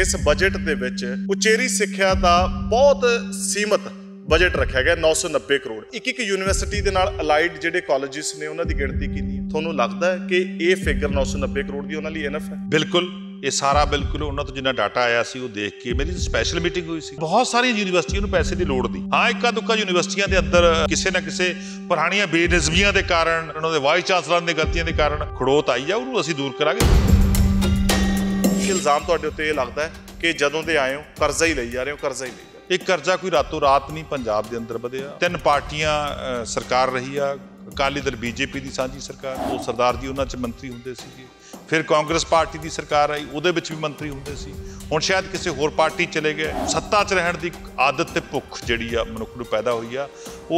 ਇਸ ਬਜਟ ਦੇ ਵਿੱਚ ਉਚੇਰੀ ਸਿੱਖਿਆ ਦਾ ਬਹੁਤ ਸੀਮਤ ਬਜਟ ਰੱਖਿਆ ਗਿਆ 990 ਕਰੋੜ ਇੱਕ ਇੱਕ ਯੂਨੀਵਰਸਿਟੀ ਦੇ ਨਾਲ ਅਲਾਈਡ ਜਿਹੜੇ ਕਾਲਜਿਸ ਨੇ ਉਹਨਾਂ ਦੀ ਗਿਣਤੀ ਕੀਤੀ ਹੈ ਤੁਹਾਨੂੰ ਲੱਗਦਾ ਹੈ ਕਿ ਇਹ ਫਿਗਰ 990 ਕਰੋੜ ਦੀ ਉਹਨਾਂ ਲਈ ਇਨਫ ਹੈ ਬਿਲਕੁਲ ਇਹ ਸਾਰਾ ਬਿਲਕੁਲ ਉਹਨਾਂ ਤੋਂ ਜਿੰਨਾ ਡਾਟਾ ਆਇਆ ਸੀ ਉਹ ਦੇਖ ਕੇ ਮੇਰੀ ਸਪੈਸ਼ਲ ਮੀਟਿੰਗ ਹੋਈ ਸੀ ਬਹੁਤ ਸਾਰੀਆਂ ਯੂਨੀਵਰਸਿਟੀਆਂ ਨੂੰ ਪੈਸੇ ਦੀ ਲੋੜ ਦੀ ਹਾਂ ਇੱਕਾ ਦੁੱਕਾ ਯੂਨੀਵਰਸਿਟੀਆਂ ਦੇ ਅੰਦਰ ਕਿਸੇ ਨਾ ਕਿਸੇ ਪੁਰਾਣੀਆਂ ਬੇਨਜ਼ਮੀਆਂ ਦੇ ਕਾਰਨ ਉਹਨਾਂ ਦੇ ਵਾਈਸ ਚਾਂਸਲਰਾਂ ਦੀਆਂ ਗਲਤੀਆਂ ਦੇ ਕਾਰਨ ਖੜੋਤ ਆਈ ਆ ਉਹਨੂੰ ਅਸੀਂ ਦੂਰ ਕਰਾਂਗੇ ਇਲਜ਼ਾਮ ਤੁਹਾਡੇ ਉੱਤੇ ਇਹ ਲੱਗਦਾ ਹੈ ਕਿ ਜਦੋਂ ਦੇ ਆਏ ਹੋ ਕਰਜ਼ਾ ਹੀ ਲਈ ਜਾ ਰਹੇ ਹੋ ਕਰਜ਼ਾ ਹੀ ਲਈ ਜਾ ਰਹੇ ਇਹ ਕਰਜ਼ਾ ਕੋਈ ਰਾਤੋਂ ਰਾਤ ਨਹੀਂ ਪੰਜਾਬ ਦੇ ਅੰਦਰ ਵਧਿਆ ਤਿੰਨ ਪਾਰਟੀਆਂ ਸਰਕਾਰ ਰਹੀ ਆ ਅਕਾਲੀ ਦਲ ਬੀਜੇਪੀ ਦੀ ਸਾਂਝੀ ਸਰਕਾਰ ਉਹ ਸਰਦਾਰ ਜੀ ਉਹਨਾਂ 'ਚ ਮੰਤਰੀ ਹੁੰਦੇ ਸੀਗੇ ਫਿਰ ਕਾਂਗਰਸ ਪਾਰਟੀ ਦੀ ਸਰਕਾਰ ਆਈ ਉਹਦੇ ਵਿੱਚ ਵੀ ਮੰਤਰੀ ਹੁੰਦੇ ਸੀ ਹੁਣ ਸ਼ਾਇਦ ਕਿਸੇ ਹੋਰ ਪਾਰਟੀ ਚਲੇ ਗਏ ਸੱਤਾ 'ਚ ਰਹਿਣ ਦੀ ਆਦਤ ਤੇ ਭੁੱਖ ਜਿਹੜੀ ਆ ਮਨੁੱਖ ਨੂੰ ਪੈਦਾ ਹੋਈ ਆ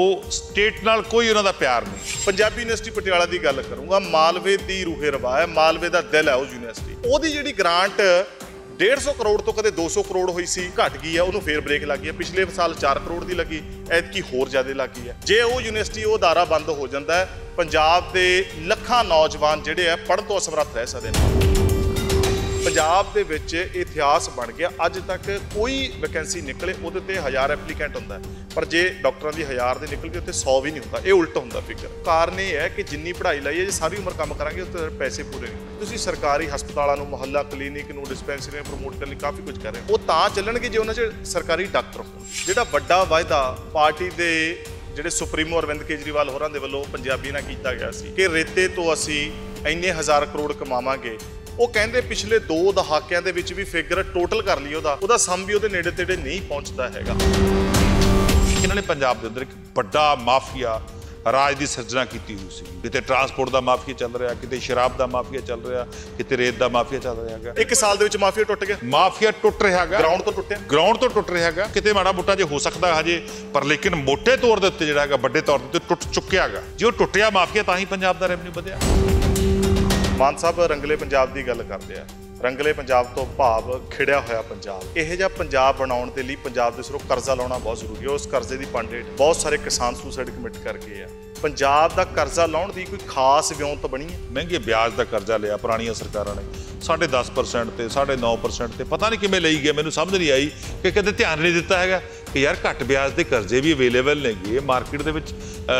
ਉਹ ਸਟੇਟ ਨਾਲ ਕੋਈ ਉਹਨਾਂ ਦਾ ਪਿਆਰ ਨਹੀਂ ਪੰਜਾਬੀ ਯੂਨੀਵਰਸਿਟੀ ਪਟਿਆਲਾ ਦੀ ਗੱਲ ਕਰੂੰਗਾ ਮਾਲਵੇ ਦੀ ਰੂਹੇ ਰਵਾ ਹੈ ਮਾਲਵੇ ਦਾ ਦਿਲ ਹੈ ਉਹ ਯੂਨੀਵਰਸਿਟੀ ਉਹਦੀ ਜਿਹੜੀ ਗ੍ਰਾਂਟ 150 ਕਰੋੜ ਤੋਂ ਕਦੇ 200 ਕਰੋੜ ਹੋਈ ਸੀ ਘਟ ਗਈ ਆ ਉਹਨੂੰ ਫੇਰ ਬ੍ਰੇਕ ਲੱਗੀ ਆ ਪਿਛਲੇ ਸਾਲ 4 ਕਰੋੜ ਦੀ ਲੱਗੀ ਐਤਕੀ ਹੋਰ ਜ਼ਿਆਦਾ ਲੱਗੀ ਆ ਜੇ ਉਹ ਯੂਨੀਵਰਸਿਟੀ ਉਹ ਧਾਰਾ ਬੰਦ ਹੋ ਜਾਂਦਾ ਪੰਜਾਬ ਦੇ ਲੱਖਾਂ ਨੌਜਵਾਨ ਜਿਹੜੇ ਆ ਪੜ੍ਹਨ ਤੋਂ ਅਸਮਰੱਥ ਰਹਿ ਸਕਦੇ ਨੇ ਪੰਜਾਬ ਦੇ ਵਿੱਚ ਇਤਿਹਾਸ ਬਣ ਗਿਆ ਅੱਜ ਤੱਕ ਕੋਈ ਵੈਕੈਂਸੀ ਨਿਕਲੇ ਉਹਦੇ ਤੇ 1000 ਐਪਲੀਕੈਂਟ ਹੁੰਦਾ ਪਰ ਜੇ ਡਾਕਟਰਾਂ ਦੀ 1000 ਦੇ ਨਿਕਲ ਗਈ ਉੱਤੇ 100 ਵੀ ਨਹੀਂ ਹੁੰਦਾ ਇਹ ਉਲਟ ਹੁੰਦਾ ਫਿਕਰ ਕਾਰਨ ਇਹ ਹੈ ਕਿ ਜਿੰਨੀ ਪੜ੍ਹਾਈ ਲਈ ਹੈ ਜੇ ਸਾਰੀ ਉਮਰ ਕੰਮ ਕਰਾਂਗੇ ਉੱਤੇ ਪੈਸੇ ਪੂਰੇ ਨਹੀਂ ਤੁਸੀਂ ਸਰਕਾਰੀ ਹਸਪਤਾਲਾਂ ਨੂੰ ਮੁਹੱਲਾ ਕਲੀਨਿਕ ਨੂੰ ਡਿਸਪੈਂਸਰੀ ਨੂੰ ਪ੍ਰਮੋਟ ਕਰਨ ਲਈ ਕਾਫੀ ਕੁਝ ਕਰ ਰਹੇ ਹੋ ਉਹ ਤਾਂ ਚੱਲਣਗੇ ਜੇ ਉਹਨਾਂ 'ਚ ਸਰਕਾਰੀ ਡਾਕਟਰ ਹੋਣ ਜਿਹੜਾ ਵੱਡਾ ਵਾਅਦਾ ਪਾਰਟੀ ਦੇ ਜਿਹੜੇ ਸੁਪਰੀਮੋ ਅਰਵਿੰਦ ਕੇਜਰੀਵਾਲ ਹੋਰਾਂ ਦੇ ਵੱਲੋਂ ਪੰਜਾਬੀ ਨਾਲ ਕੀਤਾ ਗਿਆ ਸੀ ਕਿ ਰੇਤੇ ਤੋਂ ਅਸੀਂ ਇੰਨੇ ਹਜ਼ਾਰ ਕਰੋੜ ਕਮਾਵਾਂਗੇ ਉਹ ਕਹਿੰਦੇ ਪਿਛਲੇ 2 ਦਹਾਕਿਆਂ ਦੇ ਵਿੱਚ ਵੀ ਫਿਗਰ ਟੋਟਲ ਕਰ ਲਈ ਉਹਦਾ ਉਹਦਾ ਸਮ ਵੀ ਉਹਦੇ ਨੇੜੇ ਤੇੜੇ ਨਹੀਂ ਪਹੁੰਚਦਾ ਹੈਗਾ ਇਹਨਾਂ ਨੇ ਪੰਜਾਬ ਦੇ ਅੰਦਰ ਇੱਕ ਵੱਡਾ ਮਾਫੀਆ ਰਾਜ ਦੀ ਸਿਰਜਣਾ ਕੀਤੀ ਹੋਈ ਸੀ ਕਿਤੇ ਟਰਾਂਸਪੋਰਟ ਦਾ ਮਾਫੀਆ ਚੱਲ ਰਿਹਾ ਕਿਤੇ ਸ਼ਰਾਬ ਦਾ ਮਾਫੀਆ ਚੱਲ ਰਿਹਾ ਕਿਤੇ ਰੇਤ ਦਾ ਮਾਫੀਆ ਚੱਲ ਰਿਹਾ ਹੈਗਾ ਇੱਕ ਸਾਲ ਦੇ ਵਿੱਚ ਮਾਫੀਆ ਟੁੱਟ ਗਿਆ ਮਾਫੀਆ ਟੁੱਟ ਰਿਹਾ ਹੈਗਾ ਗਰਾਊਂਡ ਤੋਂ ਟੁੱਟਿਆ ਗਰਾਊਂਡ ਤੋਂ ਟੁੱਟ ਰਿਹਾ ਹੈਗਾ ਕਿਤੇ ਮਾੜਾ ਮੋਟਾ ਜੇ ਹੋ ਸਕਦਾ ਹਜੇ ਪਰ ਲੇਕਿਨ ਮੋٹے ਤੌਰ ਦੇ ਉੱਤੇ ਜਿਹੜਾ ਹੈਗਾ ਵੱਡੇ ਤੌਰ ਦੇ ਉੱਤੇ ਟੁੱਟ ਚੁੱਕਿਆ ਹੈਗਾ ਜੇ ਉਹ ਟੁੱਟਿਆ ਮਾਫੀਆ ਤਾਂ ਹੀ ਪੰਜਾਬ ਦਾ ਰੈਵਨਿਊ ਵਧਿਆ ਮਾਨ ਸਾਹਿਬ ਰੰਗਲੇ ਪੰਜਾਬ ਦੀ ਗੱਲ ਕਰਦੇ ਆ ਰੰਗਲੇ ਪੰਜਾਬ ਤੋਂ ਭਾਵ ਖਿੜਿਆ ਹੋਇਆ ਪੰਜਾਬ ਇਹੋ ਜਿਹਾ ਪੰਜਾਬ ਬਣਾਉਣ ਦੇ ਲਈ ਪੰਜਾਬ ਦੇ ਸਿਰੋਂ ਕਰਜ਼ਾ ਲਾਉਣਾ ਬਹੁਤ ਜ਼ਰੂਰੀ ਹੈ ਉਸ ਕਰਜ਼ੇ ਦੀ ਪੰਡੇਟ ਬਹੁਤ ਸਾਰੇ ਕਿਸਾਨ ਸੁਸਾਈਡ ਕਮਿਟ ਕਰਕੇ ਆ ਪੰਜਾਬ ਦਾ ਕਰਜ਼ਾ ਲਾਉਣ ਦੀ ਕੋਈ ਖਾਸ ਵਿਉਂਤ ਬਣੀ ਹੈ ਮਹਿੰਗੇ ਵਿਆਜ ਦਾ ਕਰਜ਼ਾ ਲਿਆ ਪੁਰਾਣੀਆਂ ਸਰਕਾਰਾਂ ਨੇ 10.5% ਤੇ 9.5% ਤੇ ਪਤਾ ਨਹੀਂ ਕਿਵੇਂ ਲਈ ਗਏ ਮੈਨੂੰ ਸਮਝ ਨਹੀਂ ਆਈ ਕਿ ਕਦੇ ਧਿਆਨ ਨਹੀਂ ਦਿੱਤਾ ਹੈਗਾ ਕਿ ਯਾਰ ਘੱਟ ਵਿਆਜ ਦੇ ਕਰਜ਼ੇ ਵੀ ਅਵੇਲੇਬਲ ਨੇਗੇ ਮਾਰਕੀਟ ਦੇ ਵਿੱਚ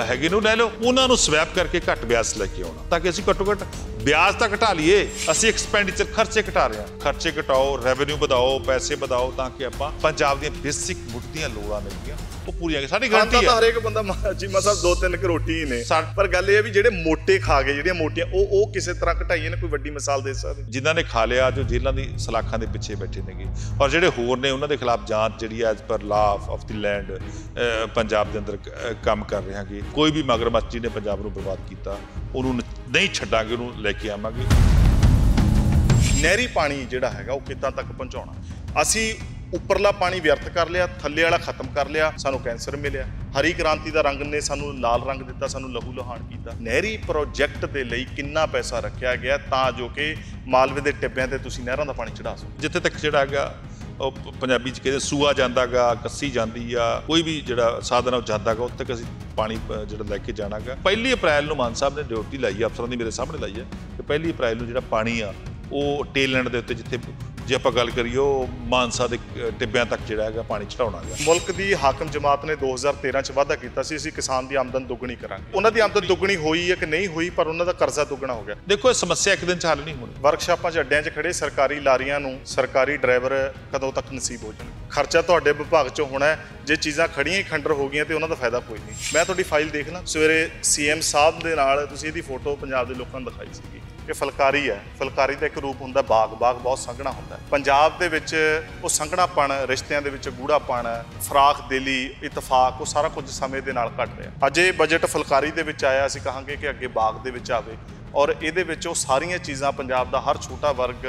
ਹੈਗੇ ਨੂੰ ਲੈ ਲਓ ਉਹਨਾਂ ਨੂੰ ਸਵੈਪ ਕਰਕੇ ਘੱਟ ਵਿਆਜ ਲੈ ਕੇ ਆਉਣਾ ਤਾਂ ਕਿ ਅਸੀਂ ਘੱਟੋ ਘੱਟ ਵਿਆਜ ਤਾਂ ਘਟਾ ਲਈਏ ਅਸੀਂ ਐਕਸਪੈਂਡੀਚਰ ਖਰਚੇ ਘਟਾ ਰਹੇ ਹਾਂ ਖਰਚੇ ਘਟਾਓ ਰੈਵਨਿਊ ਵਧਾਓ ਪੈਸੇ ਵਧਾਓ ਤਾਂ ਕਿ ਆਪਾਂ ਪੰਜਾਬ ਦੀਆਂ ਬੇਸਿਕ ਮੁੱਢਲੀਆਂ ਲੋੜਾਂ ਨੇਗੀਆਂ ਉਹ ਪੂਰੀ ਆ ਗਈ ਸਾਡੀ ਗਰੰਟੀ ਹੈ ਤਾਂ ਹਰੇਕ ਬੰਦਾ ਜੀ ਮਸਾ ਦੋ ਤਿੰਨ ਕਿ ਰੋਟੀ ਨੇ ਪਰ ਗੱਲ ਇਹ ਹੈ ਵੀ ਜਿਹੜੇ ਮੋਟੇ ਖਾ ਗਏ ਜਿਹੜੀਆਂ ਮੋਟੀਆਂ ਉਹ ਉਹ ਕਿਸੇ ਤਰ੍ਹਾਂ ਘਟਾਈਆਂ ਨੇ ਕੋਈ ਵੱਡੀ ਮਿਸਾਲ ਦੇ ਸਕਦੇ ਜਿਨ੍ਹਾਂ ਨੇ ਖਾ ਲਿਆ ਜੋ ਜੇਲ੍ਹਾਂ ਦੀ ਸਲਾਖਾਂ ਦੇ ਪਿੱਛੇ ਬੈਠੇ ਨੇਗੇ ਔਰ ਜਿਹੜੇ ਹੋਰ ਨੇ ਉਹਨਾਂ ਦੇ ਖਿਲਾਫ ਜਾਂਚ ਜਿਹੜੀ as per law of the land Punjab ਦੇ ਅੰਦਰ ਕੰਮ ਕਰ ਰਹੇ ਕਿ ਕੋਈ ਵੀ ਮਗਰਮੱਛ ਜੀ ਨੇ ਪੰਜਾਬ ਨੂੰ ਬਰਬਾਦ ਕੀਤਾ ਉਹਨੂੰ ਨਹੀਂ ਛੱਡਾਂਗੇ ਉਹਨੂੰ ਲੈ ਕੇ ਆਵਾਂਗੇ ਨਹਿਰੀ ਪਾਣੀ ਜਿਹੜਾ ਹੈਗਾ ਉਹ ਕਿੱਦਾਂ ਤੱਕ ਪਹੁੰਚਾਉਣਾ ਅਸੀਂ ਉੱਪਰਲਾ ਪਾਣੀ ਵਿਅਰਥ ਕਰ ਲਿਆ ਥੱਲੇ ਵਾਲਾ ਖਤਮ ਕਰ ਲਿਆ ਸਾਨੂੰ ਕੈਂਸਰ ਮਿਲਿਆ ਹਰੀ ਕ੍ਰਾਂਤੀ ਦਾ ਰੰਗ ਨੇ ਸਾਨੂੰ ਲਾਲ ਰੰਗ ਦਿੱਤਾ ਸਾਨੂੰ ਲਹੂ ਲੋਹਾਨ ਕੀਤਾ ਨਹਿਰੀ ਪ੍ਰੋਜੈਕਟ ਦੇ ਲਈ ਕਿੰਨਾ ਪੈਸਾ ਰੱਖਿਆ ਗਿਆ ਤਾਂ ਜੋ ਕਿ ਮਾਲਵੇ ਦੇ ਟਿੱਬਿਆਂ ਤੇ ਤੁਸੀਂ ਨਹਿਰਾਂ ਦਾ ਪਾਣੀ ਚੜਾ ਸਕੋ ਜਿੱਥੇ ਤੱਕ ਜਿਹੜਾ ਹੈਗਾ ਉਹ ਪੰਜਾਬੀ ਚ ਕਹਿੰਦੇ ਸੂਆ ਜਾਂਦਾਗਾ ਕੱਸੀ ਜਾਂਦੀ ਆ ਕੋਈ ਵੀ ਜਿਹੜਾ ਸਾਧਨ ਉਹ ਜਾਂਦਾਗਾ ਉੱਥੇ ਤੱਕ ਅਸੀਂ ਪਾਣੀ ਜਿਹੜਾ ਲੈ ਕੇ ਜਾਣਾਗਾ ਪਹਿਲੀ ਅਪ੍ਰੈਲ ਨੂੰ ਮਾਨ ਸਾਹਿਬ ਨੇ ਡਿਊਟੀ ਲਾਈ ਅਫਸਰਾਂ ਦੀ ਮੇਰੇ ਸਾਹਮਣੇ ਲਾਈ ਹੈ ਕਿ ਪਹਿਲੀ ਅਪ੍ਰੈਲ ਨੂੰ ਜਿਹੜਾ ਪਾਣੀ ਆ ਉਹ ਟੇਲੈਂਡ ਦੇ ਉੱਤੇ ਜਿੱਥੇ ਜੇ ਆਪਾਂ ਗੱਲ ਕਰੀਏ ਉਹ ਮਾਨਸਾ ਦੇ ਟਿੱਬਿਆਂ ਤੱਕ ਜਿਹੜਾ ਹੈਗਾ ਪਾਣੀ ਚੜਾਉਣਾ ਹੈ ਮੁਲਕ ਦੀ ਹਾਕਮ ਜਮਾਤ ਨੇ 2013 ਚ ਵਾਅਦਾ ਕੀਤਾ ਸੀ ਅਸੀਂ ਕਿਸਾਨ ਦੀ ਆਮਦਨ ਦੁੱਗਣੀ ਕਰਾਂਗੇ ਉਹਨਾਂ ਦੀ ਆਮਦਨ ਦੁੱਗਣੀ ਹੋਈ ਹੈ ਕਿ ਨਹੀਂ ਹੋਈ ਪਰ ਉਹਨਾਂ ਦਾ ਕਰਜ਼ਾ ਦੁੱਗਣਾ ਹੋ ਗਿਆ ਦੇਖੋ ਇਹ ਸਮੱਸਿਆ ਇੱਕ ਦਿਨ ਚ ਹੱਲ ਨਹੀਂ ਹੋਣੀ ਵਰਕਸ਼ਾਪਾਂ 'ਚ ਅੱਡਿਆਂ 'ਚ ਖੜੇ ਸਰਕਾਰੀ ਲਾਰੀਆਂ ਨੂੰ ਸਰਕਾਰੀ ਡਰਾਈਵਰ ਕਦੋਂ ਤੱਕ ਨਸੀਬ ਹੋ ਜਾਣਗੇ ਖਰਚਾ ਤੁਹਾਡੇ ਵਿਭਾਗ 'ਚ ਹੋਣਾ ਜੇ ਚੀਜ਼ਾਂ ਖੜੀਆਂ ਹੀ ਖੰਡਰ ਹੋ ਗਈਆਂ ਤੇ ਉਹਨਾਂ ਦਾ ਫਾਇਦਾ ਕੋਈ ਨਹੀਂ ਮੈਂ ਤੁਹਾਡੀ ਫਾਈਲ ਦੇਖਣਾ ਸਵੇਰੇ ਸੀਐਮ ਸਾਹਿਬ ਦੇ ਨਾਲ ਤੁਸੀਂ ਇਹਦੀ ਫੋਟੋ ਪੰਜਾਬ ਦੇ ਲੋਕਾਂ ਨੂੰ ਦਿਖਾਈ ਸੀਗੀ ਇਹ ਫਲਕਾਰੀ ਹੈ ਫਲਕਾਰੀ ਦਾ ਇੱਕ ਰੂਪ ਹੁੰਦਾ ਬਾਗ ਬਾਗ ਬਹੁਤ ਸੰਘਣਾ ਹੁੰਦਾ ਪੰਜਾਬ ਦੇ ਵਿੱਚ ਉਹ ਸੰਘਣਾਪਣ ਰਿਸ਼ਤਿਆਂ ਦੇ ਵਿੱਚ ਗੂੜਾਪਣ ਫਰਾਖ ਦਿਲੀ ਇਤਫਾਕ ਉਹ ਸਾਰਾ ਕੁਝ ਸਮੇਂ ਦੇ ਨਾਲ ਘਟ ਰਿਹਾ ਅੱਜ ਇਹ ਬਜਟ ਫਲਕਾਰੀ ਦੇ ਵਿੱਚ ਆਇਆ ਅਸੀਂ ਕਹਾਂਗੇ ਕਿ ਅੱਗੇ ਬਾਗ ਦੇ ਵਿੱਚ ਆਵੇ ਔਰ ਇਹਦੇ ਵਿੱਚ ਉਹ ਸਾਰੀਆਂ ਚੀਜ਼ਾਂ ਪੰਜਾਬ ਦਾ ਹਰ ਛੋਟਾ ਵਰਗ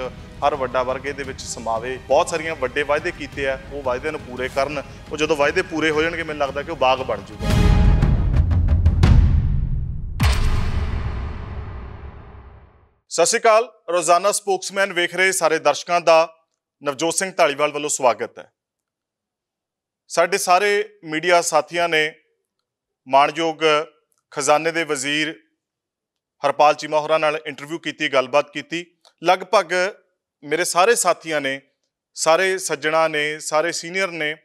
ਹਰ ਵੱਡਾ ਵਰਗ ਇਹਦੇ ਵਿੱਚ ਸਮਾਵੇ ਬਹੁਤ ਸਾਰੀਆਂ ਵੱਡੇ ਵਾਅਦੇ ਕੀਤੇ ਆ ਉਹ ਵਾਅਦੇ ਨੂੰ ਪੂਰੇ ਕਰਨ ਉਹ ਜਦੋਂ ਵਾਅਦੇ ਪੂਰੇ ਹੋ ਜਾਣਗੇ ਮੈਨੂੰ ਲੱਗਦਾ ਕਿ ਉਹ ਬਾਗ ਬਣ ਜੂਗਾ ਸਤਿ ਸ਼੍ਰੀ ਅਕਾਲ ਰੋਜ਼ਾਨਾ ਸਪੋਕਸਮੈਨ ਵੇਖ ਰਹੇ ਸਾਰੇ ਦਰਸ਼ਕਾਂ ਦਾ ਨਵਜੋਤ ਸਿੰਘ ਢਾਲੀਵਾਲ ਵੱਲੋਂ ਸਵਾਗਤ ਹੈ ਸਾਡੇ ਸਾਰੇ ਮੀਡੀਆ ਸਾਥੀਆਂ ਨੇ ਮਾਣਯੋਗ ਖਜ਼ਾਨੇ ਦੇ ਵਜ਼ੀਰ ਹਰਪਾਲ ਚੀਮਾ ਹੋਰਾਂ ਨਾਲ ਇੰਟਰਵਿਊ ਕੀਤੀ ਗੱਲਬਾਤ ਕੀਤੀ ਲਗਭਗ ਮੇਰੇ ਸਾਰੇ ਸਾਥੀਆਂ ਨੇ ਸਾਰੇ ਸੱਜਣਾ ਨੇ ਸਾਰੇ ਸੀਨੀਅਰ ਨੇ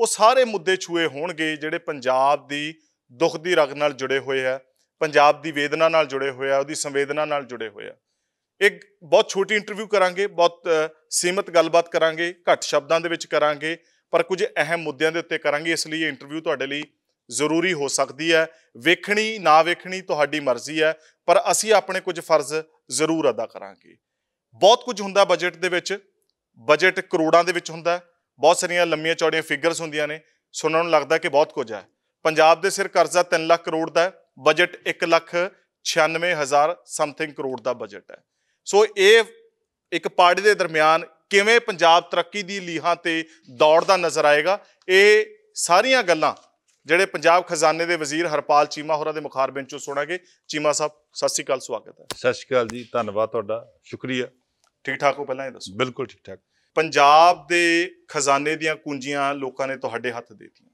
ਉਹ ਸਾਰੇ ਮੁੱਦੇ ਛੂਏ ਹੋਣਗੇ ਜਿਹੜੇ ਪੰਜਾਬ ਦੀ ਦੁੱਖ ਦੀ ਰਗ ਨਾਲ ਜੁੜੇ ਹੋਏ ਆ ਪੰਜਾਬ ਦੀ ਵੇਦਨਾ ਨਾਲ ਜੁੜੇ ਹੋਏ ਆ ਉਹਦੀ ਸੰਵੇਦਨਾ ਨਾਲ ਜੁੜੇ ਹੋਏ ਆ ਇੱਕ ਬਹੁਤ ਛੋਟੀ ਇੰਟਰਵਿਊ ਕਰਾਂਗੇ ਬਹੁਤ ਸੀਮਤ ਗੱਲਬਾਤ ਕਰਾਂਗੇ ਘੱਟ ਸ਼ਬਦਾਂ ਦੇ ਵਿੱਚ ਕਰਾਂਗੇ ਪਰ ਕੁਝ ਅਹਿਮ ਮੁੱਦਿਆਂ ਦੇ ਉੱਤੇ ਕਰਾਂਗੇ ਇਸ ਲਈ ਇਹ ਇੰਟਰਵਿਊ ਤੁਹਾਡੇ ਲਈ ਜ਼ਰੂਰੀ ਹੋ ਸਕਦੀ ਹੈ ਵੇਖਣੀ ਨਾ ਵੇਖਣੀ ਤੁਹਾਡੀ ਮਰਜ਼ੀ ਹੈ ਪਰ ਅਸੀਂ ਆਪਣੇ ਕੁਝ ਫਰਜ਼ ਜ਼ਰੂਰ ਅਦਾ ਕਰਾਂਗੇ ਬਹੁਤ ਕੁਝ ਹੁੰਦਾ ਬਜਟ ਦੇ ਵਿੱਚ ਬਜਟ ਕਰੋੜਾਂ ਦੇ ਵਿੱਚ ਹੁੰਦਾ ਬਹੁਤ ਸਾਰੀਆਂ ਲੰਮੀਆਂ ਚੌੜੀਆਂ ਫਿਗਰਸ ਹੁੰਦੀਆਂ ਨੇ ਸੁਣਨ ਨੂੰ ਲੱਗਦਾ ਕਿ ਬਹੁਤ ਕੁਝ ਹੈ ਪੰਜਾਬ ਦੇ ਸਿਰ ਕਰਜ਼ਾ 3 ਲੱਖ ਕਰੋੜ ਦਾ ਹੈ ਬਜਟ 1 ਲੱਖ 96000 ਸਮਥਿੰਗ ਕਰੋੜ ਦਾ ਬਜਟ ਹੈ ਸੋ ਇਹ ਇੱਕ ਪਾਰਟੀ ਦੇ ਦਰਮਿਆਨ ਕਿਵੇਂ ਪੰਜਾਬ ਤਰੱਕੀ ਦੀ ਲੀਹਾਂ ਤੇ ਦੌੜਦਾ ਨਜ਼ਰ ਆਏਗਾ ਇਹ ਸਾਰੀਆਂ ਗੱਲਾਂ ਜਿਹੜੇ ਪੰਜਾਬ ਖਜ਼ਾਨੇ ਦੇ ਵਜ਼ੀਰ ਹਰਪਾਲ ਚੀਮਾ ਹੋਰਾਂ ਦੇ ਮੁਖਾਰਬਿੰਦ ਚੋਂ ਸੁਣਾਂਗੇ ਚੀਮਾ ਸਾਹਿਬ ਸਤਿ ਸ਼੍ਰੀ ਅਕਾਲ ਸਵਾਗਤ ਹੈ ਸਤਿ ਸ਼੍ਰੀ ਅਕਾਲ ਜੀ ਧੰਨਵਾਦ ਤੁਹਾਡਾ ਸ਼ੁਕਰੀਆ ਠੀਕ ਠਾਕ ਹੋ ਪਹਿਲਾਂ ਇਹ ਦੱਸੋ ਬਿਲਕੁਲ ਠੀਕ ਠਾਕ ਪੰਜਾਬ ਦੇ ਖਜ਼ਾਨੇ ਦੀਆਂ ਕੁੰਜੀਆਂ ਲੋਕਾਂ ਨੇ ਤੁਹਾਡੇ ਹੱਥ ਦੇ ਦਿੱਤੀਆਂ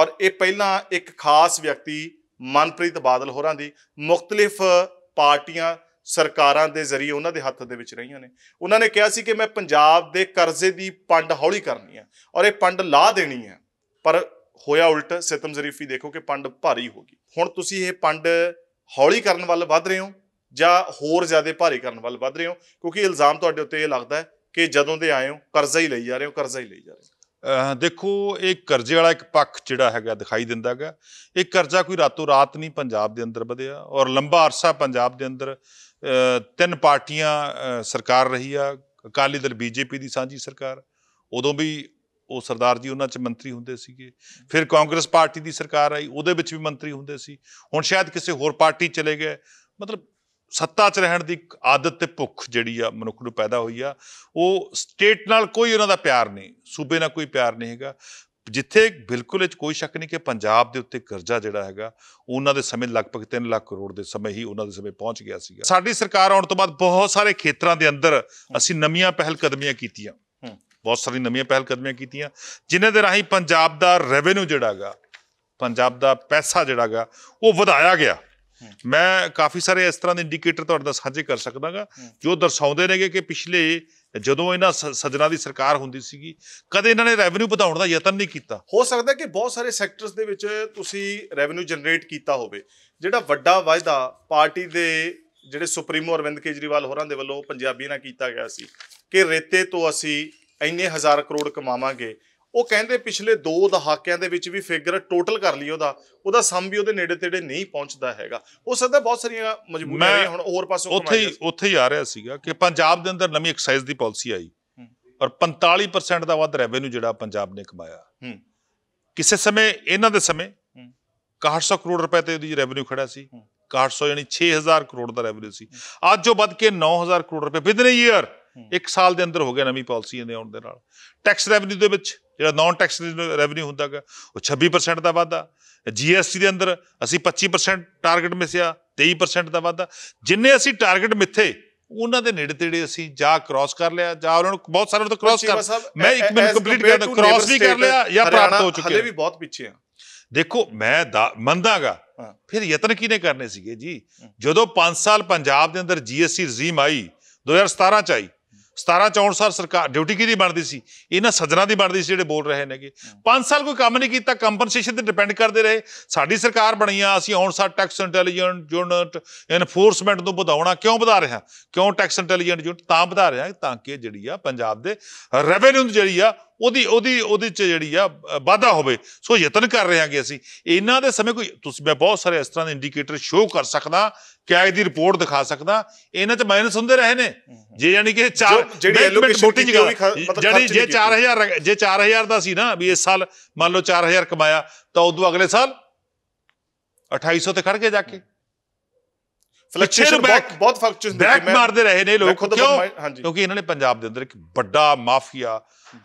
ਔਰ ਇਹ ਪਹਿਲਾਂ ਇੱਕ ਖਾਸ ਵਿਅਕਤੀ ਮਨਪ੍ਰੀਤ ਬਾਦਲ ਹੋਰਾਂ ਦੀ ਮੁxtਲਿਫ ਪਾਰਟੀਆਂ ਸਰਕਾਰਾਂ ਦੇ ਜ਼ਰੀਏ ਉਹਨਾਂ ਦੇ ਹੱਥ ਦੇ ਵਿੱਚ ਰਹੀਆਂ ਨੇ ਉਹਨਾਂ ਨੇ ਕਿਹਾ ਸੀ ਕਿ ਮੈਂ ਪੰਜਾਬ ਦੇ ਕਰਜ਼ੇ ਦੀ ਪੰਡ ਹੌਲੀ ਕਰਨੀ ਹੈ ਔਰ ਇਹ ਪੰਡ ਲਾ ਦੇਣੀ ਹੈ ਪਰ ਹੋਇਆ ਉਲਟ ਸਿਤਮ ਜ਼ਰੀਫੀ ਦੇਖੋ ਕਿ ਪੰਡ ਭਾਰੀ ਹੋ ਗਈ ਹੁਣ ਤੁਸੀਂ ਇਹ ਪੰਡ ਹੌਲੀ ਕਰਨ ਵੱਲ ਵੱਧ ਰਹੇ ਹੋ ਜਾਂ ਹੋਰ ਜ਼ਿਆਦਾ ਭਾਰੀ ਕਰਨ ਵੱਲ ਵੱਧ ਰਹੇ ਹੋ ਕਿਉਂਕਿ ਇਲਜ਼ਾਮ ਤੁਹਾਡੇ ਉੱਤੇ ਇਹ ਲੱਗਦਾ ਹੈ ਕਿ ਜਦੋਂ ਦੇ ਆਏ ਹੋ ਕਰਜ਼ਾ ਹੀ ਲਈ ਜਾ ਰਹੇ ਹੋ ਕਰਜ਼ਾ ਹੀ ਲਈ ਜਾ ਰਹੇ ਹੋ ਦੇਖੋ ਇਹ ਕਰਜ਼ੇ ਵਾਲਾ ਇੱਕ ਪੱਖ ਜਿਹੜਾ ਹੈਗਾ ਦਿਖਾਈ ਦਿੰਦਾ ਹੈਗਾ ਇਹ ਕਰਜ਼ਾ ਕੋਈ ਰਾਤੋਂ ਰਾਤ ਨਹੀਂ ਪੰਜਾਬ ਦੇ ਅੰਦਰ ਵਧਿਆ ਔਰ ਲੰਬਾ ਅਰਸਾ ਪੰਜਾਬ ਦੇ ਅੰਦਰ ਤਿੰਨ ਪਾਰਟੀਆਂ ਸਰਕਾਰ ਰਹੀ ਆ ਅਕਾਲੀ ਦਲ ਬੀਜੇਪੀ ਦੀ ਸਾਂਝੀ ਸਰਕਾਰ ਉਦੋਂ ਵੀ ਉਹ ਸਰਦਾਰ ਜੀ ਉਹਨਾਂ 'ਚ ਮੰਤਰੀ ਹੁੰਦੇ ਸੀਗੇ ਫਿਰ ਕਾਂਗਰਸ ਪਾਰਟੀ ਦੀ ਸਰਕਾਰ ਆਈ ਉਹਦੇ ਵਿੱਚ ਵੀ ਮੰਤਰੀ ਹੁੰਦੇ ਸੀ ਹੁਣ ਸ਼ਾਇਦ ਕਿਸੇ ਹੋਰ ਪਾਰਟੀ ਚਲੇ ਗਏ ਮਤਲਬ ਸੱਤਾ 'ਚ ਰਹਿਣ ਦੀ ਆਦਤ ਤੇ ਭੁੱਖ ਜਿਹੜੀ ਆ ਮਨੁੱਖ ਨੂੰ ਪੈਦਾ ਹੋਈ ਆ ਉਹ ਸਟੇਟ ਨਾਲ ਕੋਈ ਉਹਨਾਂ ਦਾ ਪਿਆਰ ਨਹੀਂ ਸੂਬੇ ਨਾਲ ਕੋਈ ਪਿਆਰ ਨਹੀਂ ਹੈਗਾ ਜਿੱਥੇ ਬਿਲਕੁਲ ਇਹ ਕੋਈ ਸ਼ੱਕ ਨਹੀਂ ਕਿ ਪੰਜਾਬ ਦੇ ਉੱਤੇ ਕਰਜ਼ਾ ਜਿਹੜਾ ਹੈਗਾ ਉਹਨਾਂ ਦੇ ਸਮੇਂ ਲਗਭਗ 3 ਲੱਖ ਕਰੋੜ ਦੇ ਸਮੇਂ ਹੀ ਉਹਨਾਂ ਦੇ ਸਮੇਂ ਪਹੁੰਚ ਗਿਆ ਸੀਗਾ ਸਾਡੀ ਸਰਕਾਰ ਆਉਣ ਤੋਂ ਬਾਅਦ ਬਹੁਤ ਸਾਰੇ ਖੇਤਰਾਂ ਦੇ ਅੰਦਰ ਅਸੀਂ ਨਵੀਆਂ ਪਹਿਲ ਕਦਮੀਆਂ ਕੀਤੀਆਂ ਬਹੁਤ ਸਾਰੀ ਨਵੀਆਂ ਪਹਿਲ ਕਦਮੀਆਂ ਕੀਤੀਆਂ ਜਿਨ੍ਹਾਂ ਦੇ ਰਾਹੀਂ ਪੰਜਾਬ ਦਾ ਰੈਵਨਿਊ ਜਿਹੜਾਗਾ ਪੰਜਾਬ ਦਾ ਪੈਸਾ ਜਿਹੜਾਗਾ ਉਹ ਵਧਾਇਆ ਗਿਆ ਮੈਂ ਕਾਫੀ ਸਾਰੇ ਇਸ ਤਰ੍ਹਾਂ ਦੇ ਇੰਡੀਕੇਟਰ ਤੁਹਾਡੇ ਨਾਲ ਸਾਂਝੇ ਕਰ ਸਕਦਾਗਾ ਜੋ ਦਰਸਾਉਂਦੇ ਨੇਗੇ ਕਿ ਪਿਛਲੇ ਜਦੋਂ ਇਹਨਾਂ ਸੱਜਣਾ ਦੀ ਸਰਕਾਰ ਹੁੰਦੀ ਸੀਗੀ ਕਦੇ ਇਹਨਾਂ ਨੇ ਰੈਵਨਿਊ ਵਧਾਉਣ ਦਾ ਯਤਨ ਨਹੀਂ ਕੀਤਾ ਹੋ ਸਕਦਾ ਕਿ ਬਹੁਤ ਸਾਰੇ ਸੈਕਟਰਸ ਦੇ ਵਿੱਚ ਤੁਸੀਂ ਰੈਵਨਿਊ ਜਨਰੇਟ ਕੀਤਾ ਹੋਵੇ ਜਿਹੜਾ ਵੱਡਾ ਵਾਅਦਾ ਪਾਰਟੀ ਦੇ ਜਿਹੜੇ ਸੁਪਰੀਮੋ ਅਰਵਿੰਦ ਕੇਜਰੀਵਾਲ ਹੋਰਾਂ ਦੇ ਵੱਲੋਂ ਪੰਜਾਬੀ ਨਾਲ ਕੀਤਾ ਗਿਆ ਸੀ ਕਿ ਰੇਤੇ ਤੋਂ ਅਸੀਂ ਇੰਨੇ ਹਜ਼ਾਰ ਕਰੋੜ ਕਮਾਵਾਂਗੇ ਉਹ ਕਹਿੰਦੇ ਪਿਛਲੇ ਦੋ ਦਹਾਕਿਆਂ ਦੇ ਵਿੱਚ ਵੀ ਫਿਗਰ ਟੋਟਲ ਕਰ ਲਈ ਉਹਦਾ ਉਹਦਾ ਸਮ ਵੀ ਉਹਦੇ ਨੇੜੇ ਤੇੜੇ ਨਹੀਂ ਪਹੁੰਚਦਾ ਹੈਗਾ ਉਹ ਸਦਾ ਬਹੁਤ ਸਾਰੀਆਂ ਮਜਬੂਰੀਆਂ ਨੇ ਹੁਣ ਹੋਰ ਪਾਸੋਂ ਉੱਥੇ ਹੀ ਉੱਥੇ ਹੀ ਆ ਰਿਹਾ ਸੀਗਾ ਕਿ ਪੰਜਾਬ ਦੇ ਅੰਦਰ ਨਵੀਂ ਐਕਸਾਈਜ਼ ਦੀ ਪਾਲਿਸੀ ਆਈ ਔਰ 45% ਦਾ ਵੱਧ ਰੈਵਨਿਊ ਜਿਹੜਾ ਪੰਜਾਬ ਨੇ ਕਮਾਇਆ ਕਿਸੇ ਸਮੇਂ ਇਹਨਾਂ ਦੇ ਸਮੇਂ 6100 ਕਰੋੜ ਰੁਪਏ ਤੇ ਉਹਦੀ ਰੈਵਨਿਊ ਖੜਾ ਸੀ 6100 ਯਾਨੀ 6000 ਕਰੋੜ ਦਾ ਰੈਵਨਿਊ ਸੀ ਅੱਜ ਉਹ ਵੱਧ ਕੇ 9000 ਕਰੋੜ ਰੁਪਏ ਵਿਦਨ ਈਅਰ ਇੱਕ ਸਾਲ ਦੇ ਅੰਦਰ ਹੋ ਗਿਆ ਨਵੀਂ ਪਾਲਿਸੀ ਦੇ ਆਉਣ ਦੇ ਨਾਲ ਟੈਕਸ ਰੈਵਨਿਊ ਦੇ ਵਿੱਚ ਜਿਹੜਾ ਨਾਨ ਟੈਕਸ ਰੈਵਨਿਊ ਹੁੰਦਾਗਾ ਉਹ 26% ਦਾ ਵਾਧਾ ਜੀਐਸਟੀ ਦੇ ਅੰਦਰ ਅਸੀਂ 25% ਟਾਰਗੇਟ ਮਿਸਿਆ 23% ਦਾ ਵਾਧਾ ਜਿੰਨੇ ਅਸੀਂ ਟਾਰਗੇਟ ਮਿੱਥੇ ਉਹਨਾਂ ਦੇ ਨੇੜੇ ਤੇੜੇ ਅਸੀਂ ਜਾ ਕ੍ਰਾਸ ਕਰ ਲਿਆ ਜਾਂ ਉਹਨਾਂ ਨੂੰ ਬਹੁਤ ਸਾਰਿਆਂ ਨੂੰ ਕ੍ਰਾਸ ਕਰ ਮੈਂ ਇੱਕ ਮਿੰਟ ਕੰਪਲੀਟ ਕਰਦਾ ਕ੍ਰਾਸ ਵੀ ਕਰ ਲਿਆ ਜਾਂ ਪ੍ਰਾਪਤ ਹੋ ਚੁੱਕੇ ਹਲੇ ਵੀ ਬਹੁਤ ਪਿੱਛੇ ਆ ਦੇਖੋ ਮੈਂ ਮੰਨਦਾਗਾ ਫਿਰ ਯਤਨ ਕਿਨੇ ਕਰਨੇ ਸੀਗੇ ਜੀ ਜਦੋਂ 5 ਸਾਲ ਪੰਜਾਬ ਦੇ ਅੰਦਰ ਜੀਐਸਟੀ ਰਜ਼ੀਮ ਆਈ 2017 ਚ ਆਈ 1764 ਸਾਲ ਸਰਕਾਰ ਡਿਊਟੀ ਕਿਹਦੀ ਬਣਦੀ ਸੀ ਇਹਨਾਂ ਸੱਜਣਾ ਦੀ ਬਣਦੀ ਸੀ ਜਿਹੜੇ ਬੋਲ ਰਹੇ ਨੇਗੇ 5 ਸਾਲ ਕੋਈ ਕੰਮ ਨਹੀਂ ਕੀਤਾ ਕੰਪਨਸੇਸ਼ਨ ਤੇ ਡਿਪੈਂਡ ਕਰਦੇ ਰਹੇ ਸਾਡੀ ਸਰਕਾਰ ਬਣੀ ਆ ਅਸੀਂ ਹੁਣ ਸਾ ਟੈਕਸ ਇੰਟੈਲੀਜੈਂਟ ਯੂਨਿਟ ਐਨਫੋਰਸਮੈਂਟ ਨੂੰ ਵਧਾਉਣਾ ਕਿਉਂ ਵਧਾ ਰਿਹਾ ਕਿਉਂ ਟੈਕਸ ਇੰਟੈਲੀਜੈਂਟ ਯੂਨਿਟ ਤਾਂ ਵਧਾ ਰਿਹਾ ਤਾਂ ਕਿ ਜਿਹੜੀ ਆ ਪੰਜਾਬ ਦੇ ਰੈਵਨਿਊ ਜਿਹੜੀ ਆ ਉਹਦੀ ਉਹਦੀ ਉਹਦੇ ਚ ਜਿਹੜੀ ਆ ਵਾਧਾ ਹੋਵੇ ਸੋ ਯਤਨ ਕਰ ਰਹੇ ਕਿ ਅਸੀਂ ਇਹਨਾਂ ਦੇ ਸਮੇਂ ਕੋਈ ਤੁਸੀਂ ਮੈਂ ਬਹੁਤ ਸਾਰੇ ਇਸ ਤਰ੍ਹਾਂ ਦੇ ਇੰਡੀਕੇਟਰ ਸ਼ੋ ਕਰ ਸਕਦਾ ਕਿ ਦੀ ਰਿਪੋਰਟ ਦਿਖਾ ਸਕਦਾ ਇਹਨਾਂ ਚ ਮਾਈਨਸ ਹੁੰਦੇ ਰਹੇ ਨੇ ਜੇ ਯਾਨੀ ਕਿ ਚਾਰ ਜਿਹੜੀ ਐਲੋਕੇਸ਼ਨ ਛੋਟੀ ਜਗ੍ਹਾ ਜਿਹੜੀ ਜੇ 4000 ਜੇ 4000 ਦਾ ਸੀ ਨਾ ਵੀ ਇਸ ਸਾਲ ਮੰਨ ਲਓ 4000 ਕਮਾਇਆ ਤਾਂ ਉਦੋਂ ਅਗਲੇ ਸਾਲ 2800 ਤੇ ਖੜ ਕੇ ਜਾ ਕੇ ਫਲਕਚੁਏਸ਼ਨ ਬਹੁਤ ਬਹੁਤ ਫਲੈਕਚੁਏਸ਼ਨ ਮੈਂ ਮਾਰਦੇ ਰਹੇ ਨੇ ਲੋਕ ਕਿਉਂ ਕਿਉਂਕਿ ਇਹਨਾਂ ਨੇ ਪੰਜਾਬ ਦੇ ਅੰਦਰ ਇੱਕ ਵੱਡਾ ਮਾਫੀਆ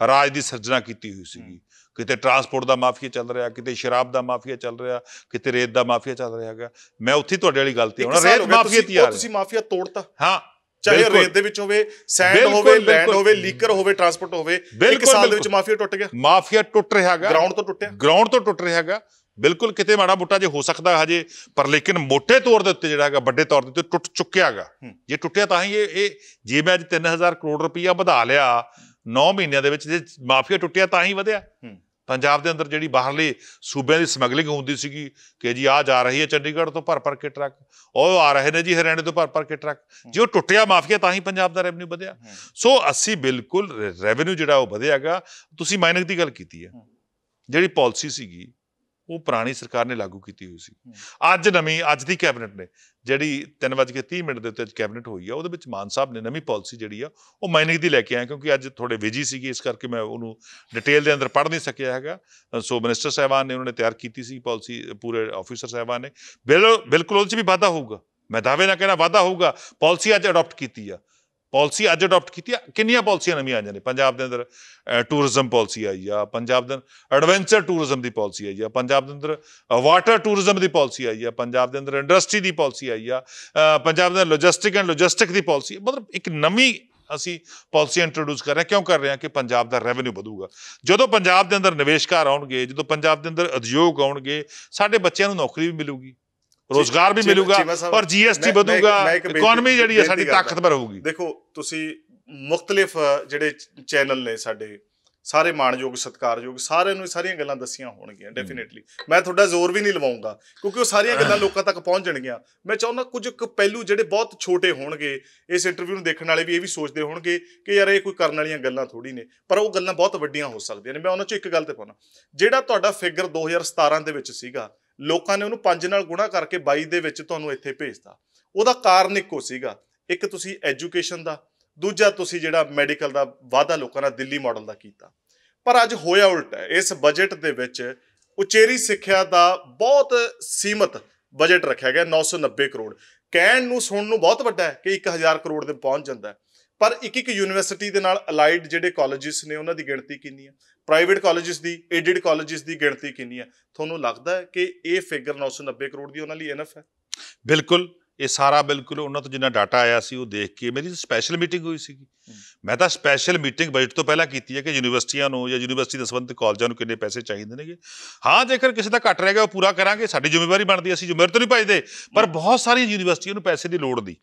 ਰਾਜ ਦੀ ਸਿਰਜਣਾ ਕੀਤੀ ਹੋਈ ਸੀਗੀ ਕਿਤੇ ਟਰਾਂਸਪੋਰਟ ਦਾ ਮਾਫੀਆ ਚੱਲ ਰਿਹਾ ਕਿਤੇ ਸ਼ਰਾਬ ਦਾ ਮਾਫੀਆ ਚੱਲ ਰਿਹਾ ਕਿਤੇ ਰੇਤ ਦਾ ਮਾਫੀਆ ਚੱਲ ਰਿਹਾ ਹੈਗਾ ਮੈਂ ਉੱਥੇ ਤੁਹਾਡੇ ਵਾਲੀ ਗਲਤੀ ਹੋਣਾ ਰੇਤ ਮਾਫੀਆ ਤਿਆਰ ਤੁਸੀਂ ਮਾਫੀਆ ਤੋੜਤਾ ਹਾਂ ਚਾਹੇ ਰੇਤ ਦੇ ਵਿੱਚ ਹੋਵੇ ਸੈਂਡ ਹੋਵੇ ਲੈਂਡ ਹੋਵੇ ਲੀਕਰ ਹੋਵੇ ਟਰਾਂਸਪੋਰਟ ਹੋਵੇ ਇੱਕ ਸਾਲ ਦੇ ਵਿੱਚ ਮਾਫੀਆ ਟੁੱਟ ਗਿਆ ਮਾਫੀਆ ਟੁੱਟ ਰਿਹਾ ਹੈਗਾ ਗਰਾਊਂਡ ਤੋਂ ਟੁੱਟਿਆ ਗਰਾਊਂਡ ਤੋਂ ਟੁੱਟ ਰਿਹਾ ਹੈਗਾ ਬਿਲਕੁਲ ਕਿਤੇ ਮਾੜਾ ਬੁੱਟਾ ਜੇ ਹੋ ਸਕਦਾ ਹਜੇ ਪਰ ਲੇਕਿਨ ਮੋٹے ਤੌਰ ਦੇ ਉੱਤੇ ਜਿਹੜਾ ਹੈਗਾ ਵੱਡੇ ਤੌਰ ਦੇ ਉੱਤੇ ਟੁੱਟ ਚੁੱਕਿਆ ਹੈਗਾ ਜੇ ਟੁੱਟਿਆ ਤਾਂ ਹੀ ਇਹ ਜੇ ਮੈਂ ਅੱਜ 3000 ਕਰੋੜ ਰੁਪਈਆ ਵਧਾ ਲਿਆ 9 ਮਹੀਨਿਆਂ ਦੇ ਵਿੱਚ ਜੇ ਮਾਫੀਆ ਟੁੱਟਿਆ ਤਾਂ ਹੀ ਵਧਿਆ ਪੰਜਾਬ ਦੇ ਅੰਦਰ ਜਿਹੜੀ ਬਾਹਰਲੇ ਸੂਬਿਆਂ ਦੀ ਸਮਗਲਿੰਗ ਹੁੰਦੀ ਸੀਗੀ ਕਿ ਜੀ ਆ ਜਾ ਰਹੀ ਹੈ ਚੰਡੀਗੜ੍ਹ ਤੋਂ ਭਰ ਭਰ ਕੇ ਟਰੱਕ ਉਹ ਆ ਰਹੇ ਨੇ ਜੀ ਹਰਿਆਣੇ ਤੋਂ ਭਰ ਭਰ ਕੇ ਟਰੱਕ ਜੇ ਉਹ ਟੁੱਟਿਆ ਮਾਫੀਆ ਤਾਂ ਹੀ ਪੰਜਾਬ ਦਾ ਰੈਵਨਿਊ ਵਧਿਆ ਸੋ ਅਸੀਂ ਬਿਲਕੁਲ ਰੈਵਨਿਊ ਜਿਹੜਾ ਉਹ ਵਧਿਆਗਾ ਤੁਸੀਂ ਮਾਈਨਿੰਗ ਦੀ ਗੱਲ ਕੀਤੀ ਹੈ ਜਿਹੜੀ ਪਾਲਿਸੀ ਸੀਗੀ ਉਹ ਪੁਰਾਣੀ ਸਰਕਾਰ ਨੇ ਲਾਗੂ ਕੀਤੀ ਹੋਈ ਸੀ ਅੱਜ ਨਵੀਂ ਅੱਜ ਦੀ ਕੈਬਨਿਟ ਨੇ ਜਿਹੜੀ 3:30 ਮਿੰਟ ਦੇ ਉੱਤੇ ਕੈਬਨਿਟ ਹੋਈ ਆ ਉਹਦੇ ਵਿੱਚ ਮਾਨ ਸਾਹਿਬ ਨੇ ਨਵੀਂ ਪਾਲਿਸੀ ਜਿਹੜੀ ਆ ਉਹ ਮਾਈਨਿੰਗ ਦੀ ਲੈ ਕੇ ਆਏ ਕਿਉਂਕਿ ਅੱਜ ਥੋੜੇ ਵਿਜੀ ਸੀਗੇ ਇਸ ਕਰਕੇ ਮੈਂ ਉਹਨੂੰ ਡਿਟੇਲ ਦੇ ਅੰਦਰ ਪੜ੍ਹ ਨਹੀਂ ਸਕਿਆ ਹੈਗਾ ਸੋ ਮਿਨਿਸਟਰ ਸਾਹਿਬਾਨ ਨੇ ਉਹਨਾਂ ਨੇ ਤਿਆਰ ਕੀਤੀ ਸੀ ਪਾਲਿਸੀ ਪੂਰੇ ਆਫੀਸਰ ਸਾਹਿਬਾਨ ਨੇ ਬਿਲਕੁਲ ਉਹਦੇ ਵਿੱਚ ਵੀ ਵਾਧਾ ਹੋਊਗਾ ਮੈਂ ਦਾਅਵੇ ਨਾਲ ਕਹਿੰਦਾ ਵਾਧਾ ਹੋਊਗਾ ਪਾਲਿਸੀ ਅੱਜ ਅਡਾਪਟ ਕੀਤੀ ਆ ਪਾਲਿਸੀ ਅੱਜ ਅਡਾਪਟ ਕੀਤੀ ਆ ਕਿੰਨੀਆਂ ਪਾਲਿਸੀਆਂ ਨਵੀਆਂ ਆਈਆਂ ਨੇ ਪੰਜਾਬ ਦੇ ਅੰਦਰ ਟੂਰਿਜ਼ਮ ਪਾਲਿਸੀ ਆਈ ਆ ਪੰਜਾਬ ਦੇ ਐਡਵੈਂਚਰ ਟੂਰਿਜ਼ਮ ਦੀ ਪਾਲਿਸੀ ਆਈ ਆ ਪੰਜਾਬ ਦੇ ਅੰਦਰ ਵਾਟਰ ਟੂਰਿਜ਼ਮ ਦੀ ਪਾਲਿਸੀ ਆਈ ਆ ਪੰਜਾਬ ਦੇ ਅੰਦਰ ਇੰਡਸਟਰੀ ਦੀ ਪਾਲਿਸੀ ਆਈ ਆ ਪੰਜਾਬ ਦੇ ਲੌਜਿਸਟਿਕ ਐਂਡ ਲੌਜਿਸਟਿਕ ਦੀ ਪਾਲਿਸੀ ਮਤਲਬ ਇੱਕ ਨਵੀਂ ਅਸੀਂ ਪਾਲਿਸੀ ਇੰਟਰੋਡਿਊਸ ਕਰ ਰਹੇ ਹਾਂ ਕਿਉਂ ਕਰ ਰਹੇ ਹਾਂ ਕਿ ਪੰਜਾਬ ਦਾ ਰੈਵਨਿਊ ਵਧੂਗਾ ਜਦੋਂ ਪੰਜਾਬ ਦੇ ਅੰਦਰ ਨਿਵੇਸ਼ਕਾਰ ਆਉਣਗੇ ਜਦੋਂ ਪੰਜਾਬ ਦੇ ਅੰਦਰ ਉਦਯੋਗ ਆਉਣਗੇ ਸਾਡੇ ਬੱਚਿਆਂ ਨੂੰ ਨੌਕਰੀ ਵੀ ਮਿਲੂਗੀ ਰੋਜ਼ਗਾਰ ਵੀ ਮਿਲੂਗਾ ਔਰ ਜੀਐਸਟੀ ਵਧੂਗਾ ਇਕਨੋਮੀ ਜਿਹੜੀ ਹੈ ਸਾਡੀ ਤਾਕਤਵਰ ਹੋਊਗੀ ਦੇਖੋ ਤੁਸੀਂ ਮੁxtਲਿਫ ਜਿਹੜੇ ਚੈਨਲ ਨੇ ਸਾਡੇ ਸਾਰੇ ਮਾਣਯੋਗ ਸਤਕਾਰਯੋਗ ਸਾਰਿਆਂ ਨੂੰ ਸਾਰੀਆਂ ਗੱਲਾਂ ਦੱਸੀਆਂ ਹੋਣਗੀਆਂ ਡੈਫੀਨਿਟਲੀ ਮੈਂ ਤੁਹਾਡਾ ਜ਼ੋਰ ਵੀ ਨਹੀਂ ਲਵਾਉਂਗਾ ਕਿਉਂਕਿ ਉਹ ਸਾਰੀਆਂ ਗੱਲਾਂ ਲੋਕਾਂ ਤੱਕ ਪਹੁੰਚਣਗੀਆਂ ਮੈਂ ਚਾਹੁੰਦਾ ਕੁਝ ਇੱਕ ਪਹਿਲੂ ਜਿਹੜੇ ਬਹੁਤ ਛੋਟੇ ਹੋਣਗੇ ਇਸ ਇੰਟਰਵਿਊ ਨੂੰ ਦੇਖਣ ਵਾਲੇ ਵੀ ਇਹ ਵੀ ਸੋਚਦੇ ਹੋਣਗੇ ਕਿ ਯਾਰ ਇਹ ਕੋਈ ਕਰਨ ਵਾਲੀਆਂ ਗੱਲਾਂ ਥੋੜੀ ਨੇ ਪਰ ਉਹ ਗੱਲਾਂ ਬਹੁਤ ਵੱਡੀਆਂ ਹੋ ਸਕਦੀਆਂ ਨੇ ਮੈਂ ਉਹਨਾਂ 'ਚੋਂ ਇੱਕ ਗੱਲ ਤੇ ਪਾਉਣਾ ਜਿਹੜਾ ਤੁਹਾਡਾ ਫਿਗਰ 2017 ਦੇ ਵਿੱਚ ਸੀਗਾ ਲੋਕਾਂ ਨੇ ਉਹਨੂੰ 5 ਨਾਲ ਗੁਣਾ ਕਰਕੇ 22 ਦੇ ਵਿੱਚ ਤੁਹਾਨੂੰ ਇੱਥੇ ਭੇਜਤਾ ਉਹਦਾ ਕਾਰਨ ਇੱਕੋ ਸੀਗਾ ਇੱਕ ਤੁਸੀਂ ਐਜੂਕੇਸ਼ਨ ਦਾ ਦੂਜਾ ਤੁਸੀਂ ਜਿਹੜਾ ਮੈਡੀਕਲ ਦਾ ਵਾਅਦਾ ਲੋਕਾਂ ਨਾਲ ਦਿੱਲੀ ਮਾਡਲ ਦਾ ਕੀਤਾ ਪਰ ਅੱਜ ਹੋਇਆ ਉਲਟਾ ਇਸ ਬਜਟ ਦੇ ਵਿੱਚ ਉਚੇਰੀ ਸਿੱਖਿਆ ਦਾ ਬਹੁਤ ਸੀਮਤ ਬਜਟ ਰੱਖਿਆ ਗਿਆ 990 ਕਰੋੜ ਕਹਿਣ ਨੂੰ ਸੁਣਨ ਨੂੰ ਬਹੁਤ ਵੱਡਾ ਹੈ ਕਿ 1000 ਕਰੋੜ ਦੇ ਪਹੁੰਚ ਜਾਂਦਾ ਹੈ ਪਰ ਇੱਕ ਇੱਕ ਯੂਨੀਵਰਸਿਟੀ ਦੇ ਨਾਲ ਅਲਾਈਡ ਜਿਹੜੇ ਕਾਲਜਿਸ ਨੇ ਉਹਨਾਂ ਦੀ ਗਿਣਤੀ ਕਿੰਨੀ ਹੈ ਪ੍ਰਾਈਵੇਟ ਕਾਲਜਿਸ ਦੀ ਐਡਿਡ ਕਾਲਜਿਸ ਦੀ ਗਿਣਤੀ ਕਿੰਨੀ ਹੈ ਤੁਹਾਨੂੰ ਲੱਗਦਾ ਹੈ ਕਿ ਇਹ ਫਿਗਰ 990 ਕਰੋੜ ਦੀ ਉਹਨਾਂ ਲਈ ਇਨਫ ਹੈ ਬਿਲਕੁਲ ਇਹ ਸਾਰਾ ਬਿਲਕੁਲ ਉਹਨਾਂ ਤੋਂ ਜਿੰਨਾ ਡਾਟਾ ਆਇਆ ਸੀ ਉਹ ਦੇਖ ਕੇ ਮੇਰੀ ਸਪੈਸ਼ਲ ਮੀਟਿੰਗ ਹੋਈ ਸੀਗੀ ਮੈਂ ਤਾਂ ਸਪੈਸ਼ਲ ਮੀਟਿੰਗ ਬਜਟ ਤੋਂ ਪਹਿਲਾਂ ਕੀਤੀ ਹੈ ਕਿ ਯੂਨੀਵਰਸਿਟੀਆਂ ਨੂੰ ਜਾਂ ਯੂਨੀਵਰਸਿਟੀ ਦੇ ਸੰਬੰਧਿਤ ਕਾਲਜਾਂ ਨੂੰ ਕਿੰਨੇ ਪੈਸੇ ਚਾਹੀਦੇ ਨੇਗੇ ਹਾਂ ਜੇਕਰ ਕਿਸੇ ਦਾ ਘੱਟ ਰਹਿ ਗਿਆ ਉਹ ਪੂਰਾ ਕਰਾਂਗੇ ਸਾਡੀ ਜ਼ਿੰਮੇਵਾਰੀ ਬਣਦੀ ਅਸੀਂ ਜ਼ਿੰਮੇਵਾਰੀ ਤੋਂ ਨਹੀਂ ਭਜਦੇ ਪਰ ਬਹੁਤ ਸਾਰੀਆਂ ਯੂਨੀਵਰਸਿਟੀਆਂ ਨੂੰ ਪੈਸੇ ਦੀ ਲੋੜ ਦੀ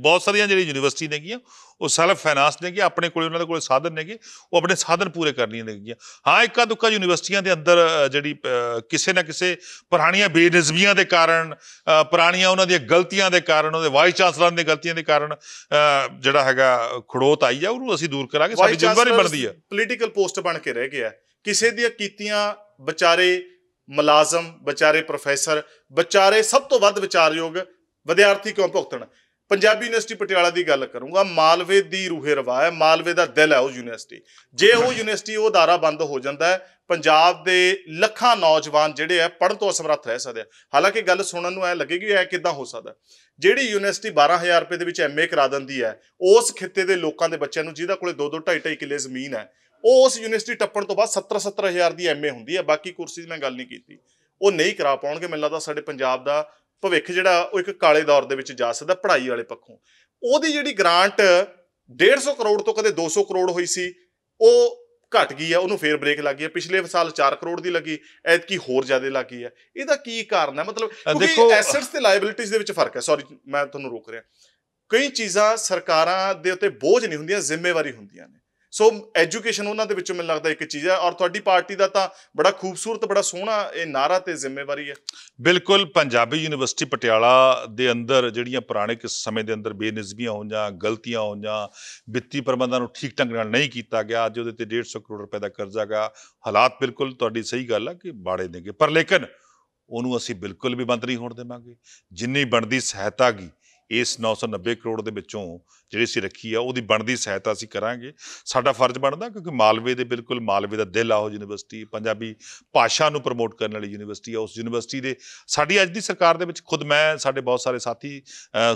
ਬਹੁਤ ਸਾਰੀਆਂ ਜਿਹੜੀ ਯੂਨੀਵਰਸਿਟੀ ਨੇਗੀਆਂ ਉਹ ਸੈਲਫ ਫਾਈਨਾਂਸ ਨੇਗੀਆਂ ਆਪਣੇ ਕੋਲੇ ਉਹਨਾਂ ਦੇ ਕੋਲੇ ਸਾਧਨ ਨੇਗੇ ਉਹ ਆਪਣੇ ਸਾਧਨ ਪੂਰੇ ਕਰਨੀਆਂ ਨੇਗੀਆਂ ਹਾਂ ਇੱਕਾ ਦੁੱਕਾ ਯੂਨੀਵਰਸਿਟੀਆਂ ਦੇ ਅੰਦਰ ਜਿਹੜੀ ਕਿਸੇ ਨਾ ਕਿਸੇ ਪੁਰਾਣੀਆਂ ਬੇਨਜ਼ਮੀਆਂ ਦੇ ਕਾਰਨ ਪੁਰਾਣੀਆਂ ਉਹਨਾਂ ਦੀਆਂ ਗਲਤੀਆਂ ਦੇ ਕਾਰਨ ਉਹਦੇ ਵਾਈਸ ਚਾਂਸਲਰਾਂ ਦੀਆਂ ਗਲਤੀਆਂ ਦੇ ਕਾਰਨ ਜਿਹੜਾ ਹੈਗਾ ਖੜੋਤ ਆਈ ਆ ਉਹਨੂੰ ਅਸੀਂ ਦੂਰ ਕਰਾਂਗੇ ਸਾਡੀ ਜ਼ਿੰਮੇਵਾਰੀ ਬਣਦੀ ਆ ਪੋਲੀਟੀਕਲ ਪੋਸਟ ਬਣ ਕੇ ਰਹਿ ਗਿਆ ਕਿਸੇ ਦੀਆਂ ਕੀਤੀਆਂ ਵਿਚਾਰੇ ਮੁਲਾਜ਼ਮ ਵਿਚਾਰੇ ਪ੍ਰੋਫੈਸਰ ਵਿਚਾਰੇ ਸਭ ਤੋਂ ਵੱਧ ਵਿਚਾਰਯੋਗ ਵਿਦਿਆਰਥੀ ਕਿਉਂ ਭੁਗਤਣ ਪੰਜਾਬੀ ਯੂਨੀਵਰਸਿਟੀ ਪਟਿਆਲਾ ਦੀ ਗੱਲ ਕਰੂੰਗਾ ਮਾਲਵੇ ਦੀ ਰੂਹੇ ਰਵਾ ਹੈ ਮਾਲਵੇ ਦਾ ਦਿਲ ਹੈ ਉਹ ਯੂਨੀਵਰਸਿਟੀ ਜੇ ਉਹ ਯੂਨੀਵਰਸਿਟੀ ਉਹ ਧਾਰਾ ਬੰਦ ਹੋ ਜਾਂਦਾ ਹੈ ਪੰਜਾਬ ਦੇ ਲੱਖਾਂ ਨੌਜਵਾਨ ਜਿਹੜੇ ਆ ਪੜਨ ਤੋਂ ਅਸਮਰੱਥ ਰਹਿ ਸਕਦੇ ਆ ਹਾਲਾਂਕਿ ਗੱਲ ਸੁਣਨ ਨੂੰ ਐ ਲੱਗੇਗੀ ਐ ਕਿਦਾਂ ਹੋ ਸਕਦਾ ਜਿਹੜੀ ਯੂਨੀਵਰਸਿਟੀ 12000 ਰੁਪਏ ਦੇ ਵਿੱਚ ਐਮਏ ਕਰਾ ਦਿੰਦੀ ਹੈ ਉਸ ਖਿੱਤੇ ਦੇ ਲੋਕਾਂ ਦੇ ਬੱਚਿਆਂ ਨੂੰ ਜਿਹਦਾ ਕੋਲੇ 2-2 2.5 ਕਿੱਲੇ ਜ਼ਮੀਨ ਹੈ ਉਹ ਉਸ ਯੂਨੀਵਰਸਿਟੀ ਟੱਪਣ ਤੋਂ ਬਾਅਦ 70-70000 ਦੀ ਐਮਏ ਹੁੰਦੀ ਹੈ ਬਾਕੀ ਦੀ ਮੈਂ ਗੱਲ ਨਹੀਂ ਕੀਤੀ ਉਹ ਨਹੀਂ ਕਰਾ ਪਾਉਣਗੇ ਮੈਨੂੰ ਲੱਗਦਾ ਸਾਡੇ ਪੰਜਾਬ ਦਾ ਭਵਿੱਖ ਜਿਹੜਾ ਉਹ ਇੱਕ ਕਾਲੇ ਦੌਰ ਦੇ ਵਿੱਚ ਜਾ ਸਕਦਾ ਪੜ੍ਹਾਈ ਵਾਲੇ ਪੱਖੋਂ ਉਹਦੀ ਜਿਹੜੀ ਗ੍ਰਾਂਟ 150 ਕਰੋੜ ਤੋਂ ਕਦੇ 200 ਕਰੋੜ ਹੋਈ ਸੀ ਉਹ ਘਟ ਗਈ ਆ ਉਹਨੂੰ ਫੇਰ ਬ੍ਰੇਕ ਲੱਗ ਗਈ ਆ ਪਿਛਲੇ ਸਾਲ 4 ਕਰੋੜ ਦੀ ਲੱਗੀ ਐਤਕੀ ਹੋਰ ਜ਼ਿਆਦਾ ਲੱਗੀ ਆ ਇਹਦਾ ਕੀ ਕਾਰਨ ਹੈ ਮਤਲਬ ਦੇਖੋ ਐਸੈਟਸ ਤੇ ਲਾਇਬਿਲਿਟੀਜ਼ ਦੇ ਵਿੱਚ ਫਰਕ ਹੈ ਸੌਰੀ ਮੈਂ ਤੁਹਾਨੂੰ ਰੋਕ ਰਿਹਾ ਕਈ ਚੀਜ਼ਾਂ ਸਰਕਾਰਾਂ ਦੇ ਉੱਤੇ ਬੋਝ ਨਹੀਂ ਹੁੰਦੀਆਂ ਜ਼ਿੰਮੇਵਾਰੀ ਹੁੰਦੀਆਂ ਨੇ ਸੋ ਐਜੂਕੇਸ਼ਨ ਉਹਨਾਂ ਦੇ ਵਿੱਚੋਂ ਮੈਨੂੰ ਲੱਗਦਾ ਇੱਕ ਚੀਜ਼ ਹੈ ਔਰ ਤੁਹਾਡੀ ਪਾਰਟੀ ਦਾ ਤਾਂ ਬੜਾ ਖੂਬਸੂਰਤ ਬੜਾ ਸੋਹਣਾ ਇਹ ਨਾਰਾ ਤੇ ਜ਼ਿੰਮੇਵਾਰੀ ਹੈ ਬਿਲਕੁਲ ਪੰਜਾਬੀ ਯੂਨੀਵਰਸਿਟੀ ਪਟਿਆਲਾ ਦੇ ਅੰਦਰ ਜਿਹੜੀਆਂ ਪੁਰਾਣੇ ਕਿਸ ਸਮੇਂ ਦੇ ਅੰਦਰ ਬੇਨਿਜ਼ਮੀਆਂ ਹੋਈਆਂ ਗਲਤੀਆਂ ਹੋਈਆਂ ਵਿੱਤੀ ਪ੍ਰਬੰਧਾਂ ਨੂੰ ਠੀਕ ਢੰਗ ਨਾਲ ਨਹੀਂ ਕੀਤਾ ਗਿਆ ਅੱਜ ਉਹਦੇ ਤੇ 150 ਕਰੋੜ ਰੁਪਏ ਦਾ ਕਰਜ਼ਾ ਗਿਆ ਹਾਲਾਤ ਬਿਲਕੁਲ ਤੁਹਾਡੀ ਸਹੀ ਗੱਲ ਹੈ ਕਿ ਬਾੜੇ ਦੇਗੇ ਪਰ ਲੇਕਿਨ ਉਹਨੂੰ ਅਸੀਂ ਬਿਲਕੁਲ ਵੀ ਬੰਦ ਨਹੀਂ ਹੋਣ ਦੇਵਾਂਗੇ ਜਿੰਨੀ ਬਣਦੀ ਸਹਾਇਤਾ ਗਈ ਇਸ 990 ਕਰੋੜ ਦੇ ਵਿੱਚੋਂ ਜਿਹੜੀ ਸੀ ਰੱਖੀ ਆ ਉਹਦੀ ਬਣਦੀ ਸਹਾਇਤਾ ਅਸੀਂ ਕਰਾਂਗੇ ਸਾਡਾ ਫਰਜ਼ ਬਣਦਾ ਕਿਉਂਕਿ ਮਾਲਵੇ ਦੇ ਬਿਲਕੁਲ ਮਾਲਵੇ ਦਾ ਦਿਲ ਆ ਉਹ ਯੂਨੀਵਰਸਿਟੀ ਪੰਜਾਬੀ ਭਾਸ਼ਾ ਨੂੰ ਪ੍ਰਮੋਟ ਕਰਨ ਵਾਲੀ ਯੂਨੀਵਰਸਿਟੀ ਆ ਉਸ ਯੂਨੀਵਰਸਿਟੀ ਦੇ ਸਾਡੀ ਅੱਜ ਦੀ ਸਰਕਾਰ ਦੇ ਵਿੱਚ ਖੁਦ ਮੈਂ ਸਾਡੇ ਬਹੁਤ ਸਾਰੇ ਸਾਥੀ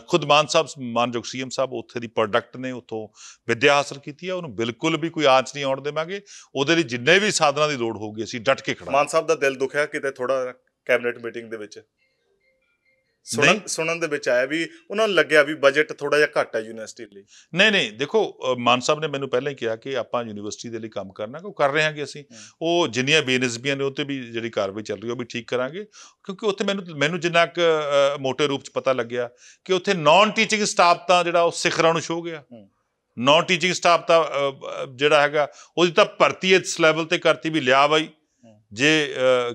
ਖੁਦ ਮਾਨ ਸਾਹਿਬ ਮਾਨਜੋਗ ਸੀਐਮ ਸਾਹਿਬ ਉੱਥੇ ਦੀ ਪ੍ਰੋਡਕਟ ਨੇ ਉੱਥੋਂ ਵਿਦਿਆ ਹਾਸਲ ਕੀਤੀ ਆ ਉਹਨੂੰ ਬਿਲਕੁਲ ਵੀ ਕੋਈ ਆਂਚ ਨਹੀਂ ਆਉਣ ਦੇਵਾਂਗੇ ਉਹਦੇ ਲਈ ਜਿੰਨੇ ਵੀ ਸਾਧਨਾਂ ਦੀ ਲੋੜ ਹੋਊਗੀ ਅਸੀਂ ਡਟ ਕੇ ਖੜਾ ਮਾਨ ਸਾਹਿਬ ਦਾ ਦਿਲ ਦੁਖਿਆ ਕਿਤੇ ਥੋੜਾ ਕੈਬਨਿਟ ਮੀਟਿੰਗ ਦੇ ਵਿੱਚ ਸੁਣਨ ਸੁਣਨ ਦੇ ਵਿੱਚ ਆਇਆ ਵੀ ਉਹਨਾਂ ਨੂੰ ਲੱਗਿਆ ਵੀ ਬਜਟ ਥੋੜਾ ਜਿਹਾ ਘੱਟ ਹੈ ਯੂਨੀਵਰਸਿਟੀ ਲਈ ਨਹੀਂ ਨਹੀਂ ਦੇਖੋ ਮਾਨ ਸਾਹਿਬ ਨੇ ਮੈਨੂੰ ਪਹਿਲਾਂ ਹੀ ਕਿਹਾ ਕਿ ਆਪਾਂ ਯੂਨੀਵਰਸਿਟੀ ਦੇ ਲਈ ਕੰਮ ਕਰਨਾ ਕਿ ਉਹ ਕਰ ਰਹੇ ਹਾਂ ਕਿ ਅਸੀਂ ਉਹ ਜਿੰਨੀਆਂ ਬੇਨਿਸਬੀਆਂ ਨੇ ਉੱਤੇ ਵੀ ਜਿਹੜੀ ਕਾਰਵਾਈ ਚੱਲ ਰਹੀ ਉਹ ਵੀ ਠੀਕ ਕਰਾਂਗੇ ਕਿਉਂਕਿ ਉੱਥੇ ਮੈਨੂੰ ਮੈਨੂੰ ਜਿੰਨਾ ਕੁ ਮੋਟੇ ਰੂਪ ਚ ਪਤਾ ਲੱਗਿਆ ਕਿ ਉੱਥੇ ਨਾਨ ਟੀਚਿੰਗ ਸਟਾਫ ਤਾਂ ਜਿਹੜਾ ਉਹ ਸਿਖਰਾਂ ਨੂੰ ਛੋ ਗਿਆ ਨਾਨ ਟੀਚਿੰਗ ਸਟਾਫ ਤਾਂ ਜਿਹੜਾ ਹੈਗਾ ਉਹਦੀ ਤਾਂ ਭਰਤੀ ਇਸ ਲੈਵਲ ਤੇ ਕਰਤੀ ਵੀ ਲਿਆ ਬਾਈ ਜੇ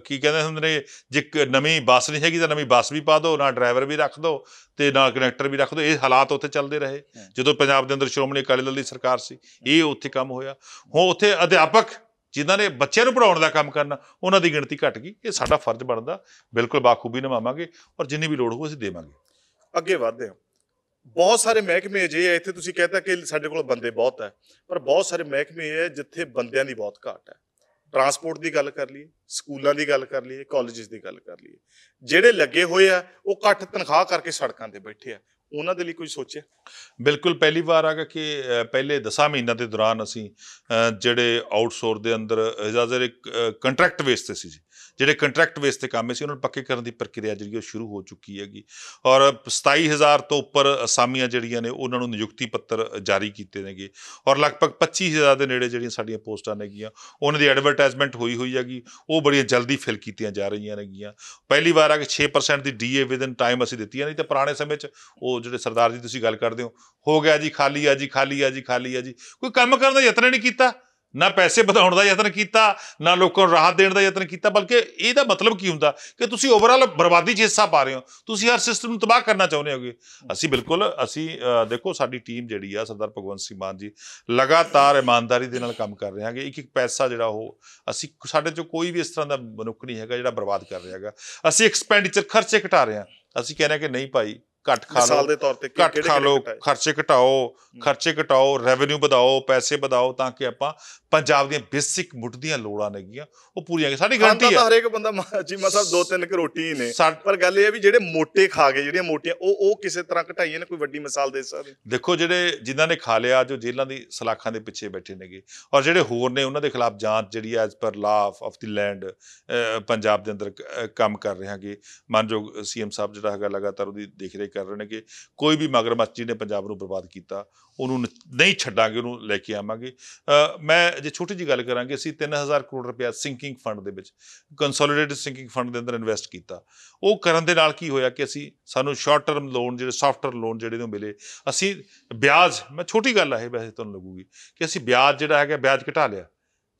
ਕੀ ਕਹਿੰਦੇ ਹੁੰਦੇ ਨੇ ਜੇ ਨਵੀਂ ਬੱਸ ਨਹੀਂ ਹੈਗੀ ਤਾਂ ਨਵੀਂ ਬੱਸ ਵੀ ਪਾ ਦਿਓ ਨਾ ਡਰਾਈਵਰ ਵੀ ਰੱਖ ਦਿਓ ਤੇ ਨਾ ਕਨੈਕਟਰ ਵੀ ਰੱਖ ਦਿਓ ਇਹ ਹਾਲਾਤ ਉੱਥੇ ਚੱਲਦੇ ਰਹੇ ਜਦੋਂ ਪੰਜਾਬ ਦੇ ਅੰਦਰ ਸ਼੍ਰੋਮਣੀ ਅਕਾਲੀ ਦਲ ਦੀ ਸਰਕਾਰ ਸੀ ਇਹ ਉੱਥੇ ਕੰਮ ਹੋਇਆ ਹੁਣ ਉੱਥੇ ਅਧਿਆਪਕ ਜਿਨ੍ਹਾਂ ਨੇ ਬੱਚਿਆਂ ਨੂੰ ਪੜਾਉਣ ਦਾ ਕੰਮ ਕਰਨਾ ਉਹਨਾਂ ਦੀ ਗਿਣਤੀ ਘਟ ਗਈ ਇਹ ਸਾਡਾ ਫਰਜ਼ ਬਣਦਾ ਬਿਲਕੁਲ ਬਾਖੂਬੀ ਨਿਭਾਵਾਂਗੇ ਔਰ ਜਿੰਨੀ ਵੀ ਲੋੜ ਹੋ ਅਸੀਂ ਦੇਵਾਂਗੇ ਅੱਗੇ ਵਧਦੇ ਹਾਂ ਬਹੁਤ ਸਾਰੇ ਮਹਿਕਮੇ ਜੇ ਹੈ ਇੱਥੇ ਤੁਸੀਂ ਕਹਿੰਦਾ ਕਿ ਸਾਡੇ ਕੋਲ ਬੰਦੇ ਬਹੁਤ ਹੈ ਪਰ ਬਹੁਤ ਸਾਰੇ ਮਹਿਕਮੇ ਹੈ ਜਿੱਥੇ ਬੰਦਿਆਂ ਦੀ ਬਹੁਤ ਘਾਟ ਹੈ ਟਰਾਂਸਪੋਰਟ ਦੀ ਗੱਲ ਕਰ ਲਈਏ ਸਕੂਲਾਂ ਦੀ ਗੱਲ ਕਰ ਲਈਏ ਕਾਲਜਸ ਦੀ ਗੱਲ ਕਰ ਲਈਏ ਜਿਹੜੇ ਲੱਗੇ ਹੋਏ ਆ ਉਹ ਘੱਟ ਤਨਖਾਹ ਕਰਕੇ ਸੜਕਾਂ ਤੇ ਬੈਠੇ ਆ ਉਹਨਾਂ ਦੇ ਲਈ ਕੋਈ ਸੋਚਿਆ ਬਿਲਕੁਲ ਪਹਿਲੀ ਵਾਰ ਆਗਾ ਕਿ ਪਹਿਲੇ 10 ਮਹੀਨਿਆਂ ਦੇ ਦੌਰਾਨ ਅਸੀਂ ਜਿਹੜੇ ਆਊਟਸੋਰਸ ਦੇ ਅੰਦਰ ਇਜਾਜ਼ਤ ਇੱਕ ਕੰਟਰੈਕਟ ਬੇਸ ਤੇ ਸੀ ਜੀ ਜਿਹੜੇ ਕੰਟਰੈਕਟ ਬੇਸ ਤੇ ਕੰਮ ਸੀ ਉਹਨਾਂ ਨੂੰ ਪੱਕੇ ਕਰਨ ਦੀ ਪ੍ਰਕਿਰਿਆ ਜਿਹੜੀ ਉਹ ਸ਼ੁਰੂ ਹੋ ਚੁੱਕੀ ਹੈਗੀ ਔਰ 27000 ਤੋਂ ਉੱਪਰ ਅਸਾਮੀਆਂ ਜਿਹੜੀਆਂ ਨੇ ਉਹਨਾਂ ਨੂੰ ਨਿਯੁਕਤੀ ਪੱਤਰ ਜਾਰੀ ਕੀਤੇ ਨੇਗੇ ਔਰ ਲਗਭਗ 25000 ਦੇ ਨੇੜੇ ਜਿਹੜੀਆਂ ਸਾਡੀਆਂ ਪੋਸਟਾਂ ਨੇਗੀਆਂ ਉਹਨਾਂ ਦੀ ਐਡਵਰਟਾਈਜ਼ਮੈਂਟ ਹੋਈ ਹੋਈ ਹੈਗੀ ਉਹ ਬੜੀ ਜਲਦੀ ਫਿਲ ਕੀਤੀਆਂ ਜਾ ਰਹੀਆਂ ਨੇਗੀਆਂ ਪਹਿਲੀ ਵਾਰ ਆ ਕਿ 6% ਦੀ ਡੀਏ ਵਿਦਨ ਟਾਈਮ ਅਸੀਂ ਦਿੱਤੀ ਨਹੀਂ ਤੇ ਪੁਰਾਣੇ ਸਮੇਂ 'ਚ ਉਹ ਜਿਹੜੇ ਸਰਦਾਰ ਜੀ ਤੁਸੀਂ ਗੱਲ ਕਰਦੇ ਹੋ ਹੋ ਗਿਆ ਜੀ ਖਾਲੀ ਆ ਜੀ ਖਾਲੀ ਆ ਜੀ ਖਾਲੀ ਆ ਜੀ ਕੋਈ ਕੰਮ ਕਰਨ ਦਾ ਯਤਨ ਨਹੀਂ ਕੀਤਾ ਨਾ ਪੈਸੇ ਵਧਾਉਣ ਦਾ ਯਤਨ ਕੀਤਾ ਨਾ ਲੋਕਾਂ ਨੂੰ ਰਾਹਤ ਦੇਣ ਦਾ ਯਤਨ ਕੀਤਾ ਬਲਕਿ ਇਹਦਾ ਮਤਲਬ ਕੀ ਹੁੰਦਾ ਕਿ ਤੁਸੀਂ ਓਵਰਆਲ ਬਰਬਾਦੀ 'ਚ ਹਿੱਸਾ ਪਾ ਰਹੇ ਹੋ ਤੁਸੀਂ ਹਰ ਸਿਸਟਮ ਨੂੰ ਤਬਾਹ ਕਰਨਾ ਚਾਹੁੰਦੇ ਹੋਗੇ ਅਸੀਂ ਬਿਲਕੁਲ ਅਸੀਂ ਦੇਖੋ ਸਾਡੀ ਟੀਮ ਜਿਹੜੀ ਆ ਸਰਦਾਰ ਭਗਵੰਤ ਸਿੰਘ ਮਾਨ ਜੀ ਲਗਾਤਾਰ ਇਮਾਨਦਾਰੀ ਦੇ ਨਾਲ ਕੰਮ ਕਰ ਰਹੇ ਹਾਂਗੇ ਇੱਕ ਇੱਕ ਪੈਸਾ ਜਿਹੜਾ ਉਹ ਅਸੀਂ ਸਾਡੇ 'ਚੋਂ ਕੋਈ ਵੀ ਇਸ ਤਰ੍ਹਾਂ ਦਾ ਮਨੁੱਖ ਨਹੀਂ ਹੈਗਾ ਜਿਹੜਾ ਬਰਬਾਦ ਕਰ ਰਿਹਾ ਹੈਗਾ ਅਸੀਂ ਐਕਸਪੈਂਡੀਚਰ ਖਰਚੇ ਘਟਾ ਰਹੇ ਹਾਂ ਅਸੀਂ ਕਹਿ ਰਹੇ ਕਿ ਨਹੀਂ ਭਾਈ ਘੱਟ ਖਾ ਲਓ ਦੇ ਤੌਰ ਤੇ ਘੱਟ ਖਾ ਖਰਚੇ ਘਟਾਓ ਖਰਚੇ ਘਟਾਓ ਰੈਵਨਿਊ ਵਧਾਓ ਪੈਸੇ ਵਧਾਓ ਤਾਂ ਕਿ ਆਪਾਂ ਪੰਜਾਬ ਦੀਆਂ ਬੇਸਿਕ ਮੁੱਢ ਦੀਆਂ ਲੋੜਾਂ ਨੇਗੀਆਂ ਉਹ ਪੂਰੀਆਂ ਨੇ ਸਾਡੀ ਗਰੰਟੀ ਹੈ ਤਾਂ ਹਰੇਕ ਬੰਦਾ ਜੀ ਮਸਾ ਦੋ ਤਿੰਨ ਕਿ ਰੋਟੀ ਹੀ ਨੇ ਪਰ ਗੱਲ ਇਹ ਹੈ ਵੀ ਜਿਹੜੇ ਮੋਟੇ ਖਾ ਗਏ ਜਿਹੜੀਆਂ ਮੋਟੀਆਂ ਉਹ ਉਹ ਕਿਸੇ ਤਰ੍ਹਾਂ ਘਟਾਈਆਂ ਨੇ ਕੋਈ ਵੱਡੀ ਮਿਸਾਲ ਦੇ ਸਕਦੇ ਦੇਖੋ ਜਿਹੜੇ ਜਿਨ੍ਹਾਂ ਨੇ ਖਾ ਲਿਆ ਜੋ ਜੇਲ੍ਹਾਂ ਦੀ ਸਲਾਖਾਂ ਦੇ ਪਿੱਛੇ ਬੈਠੇ ਨੇਗੇ ਔਰ ਜਿਹੜੇ ਹੋਰ ਨੇ ਉਹਨਾਂ ਦੇ ਖਿਲਾਫ ਜਾਂਚ ਜਿਹੜੀ as per law of the land Punjab ਦੇ ਅੰਦਰ ਕੰਮ ਕਰ ਰਹੇ ਹਾਂਗੇ ਮਨਜੋਗ ਸੀਐਮ ਸਾਹਿਬ ਜਿਹੜਾ ਹੈਗਾ ਲਗਾਤਾਰ ਉਹਦੀ ਦੇਖ ਰਹੇ ਕਰ ਰਹੇ ਨੇ ਕਿ ਕੋਈ ਵੀ ਮਗਰਮੱਛ ਜੀ ਨੇ ਪੰਜਾਬ ਨੂੰ ਬਰਬਾਦ ਕੀਤਾ ਉਹਨੂੰ ਨਹੀਂ ਛੱਡਾਂਗੇ ਉਹਨੂੰ ਲੈ ਕੇ ਆਵਾਂਗੇ ਮੈਂ ਜੇ ਛੋਟੀ ਜੀ ਗੱਲ ਕਰਾਂਗੇ ਅਸੀਂ 3000 ਕਰੋੜ ਰੁਪਏ ਸਿੰਕਿੰਗ ਫੰਡ ਦੇ ਵਿੱਚ ਕੰਸੋਲੀਡੇਟਡ ਸਿੰਕਿੰਗ ਫੰਡ ਦੇ ਅੰਦਰ ਇਨਵੈਸਟ ਕੀਤਾ ਉਹ ਕਰਨ ਦੇ ਨਾਲ ਕੀ ਹੋਇਆ ਕਿ ਅਸੀਂ ਸਾਨੂੰ ਸ਼ਾਰਟ ਟਰਮ ਲੋਨ ਜਿਹੜੇ ਟਰਮ ਲੋਨ ਜਿਹੜੇ ਨੂੰ ਮਿਲੇ ਅਸੀਂ ਵਿਆਜ ਮੈਂ ਛੋਟੀ ਗੱਲ ਆ ਇਹ ਵੈਸੇ ਤੁਹਾਨੂੰ ਲੱਗੂਗੀ ਕਿ ਅਸੀਂ ਵਿਆਜ ਜਿਹੜਾ ਹੈਗਾ ਵਿਆਜ ਘਟਾ ਲਿਆ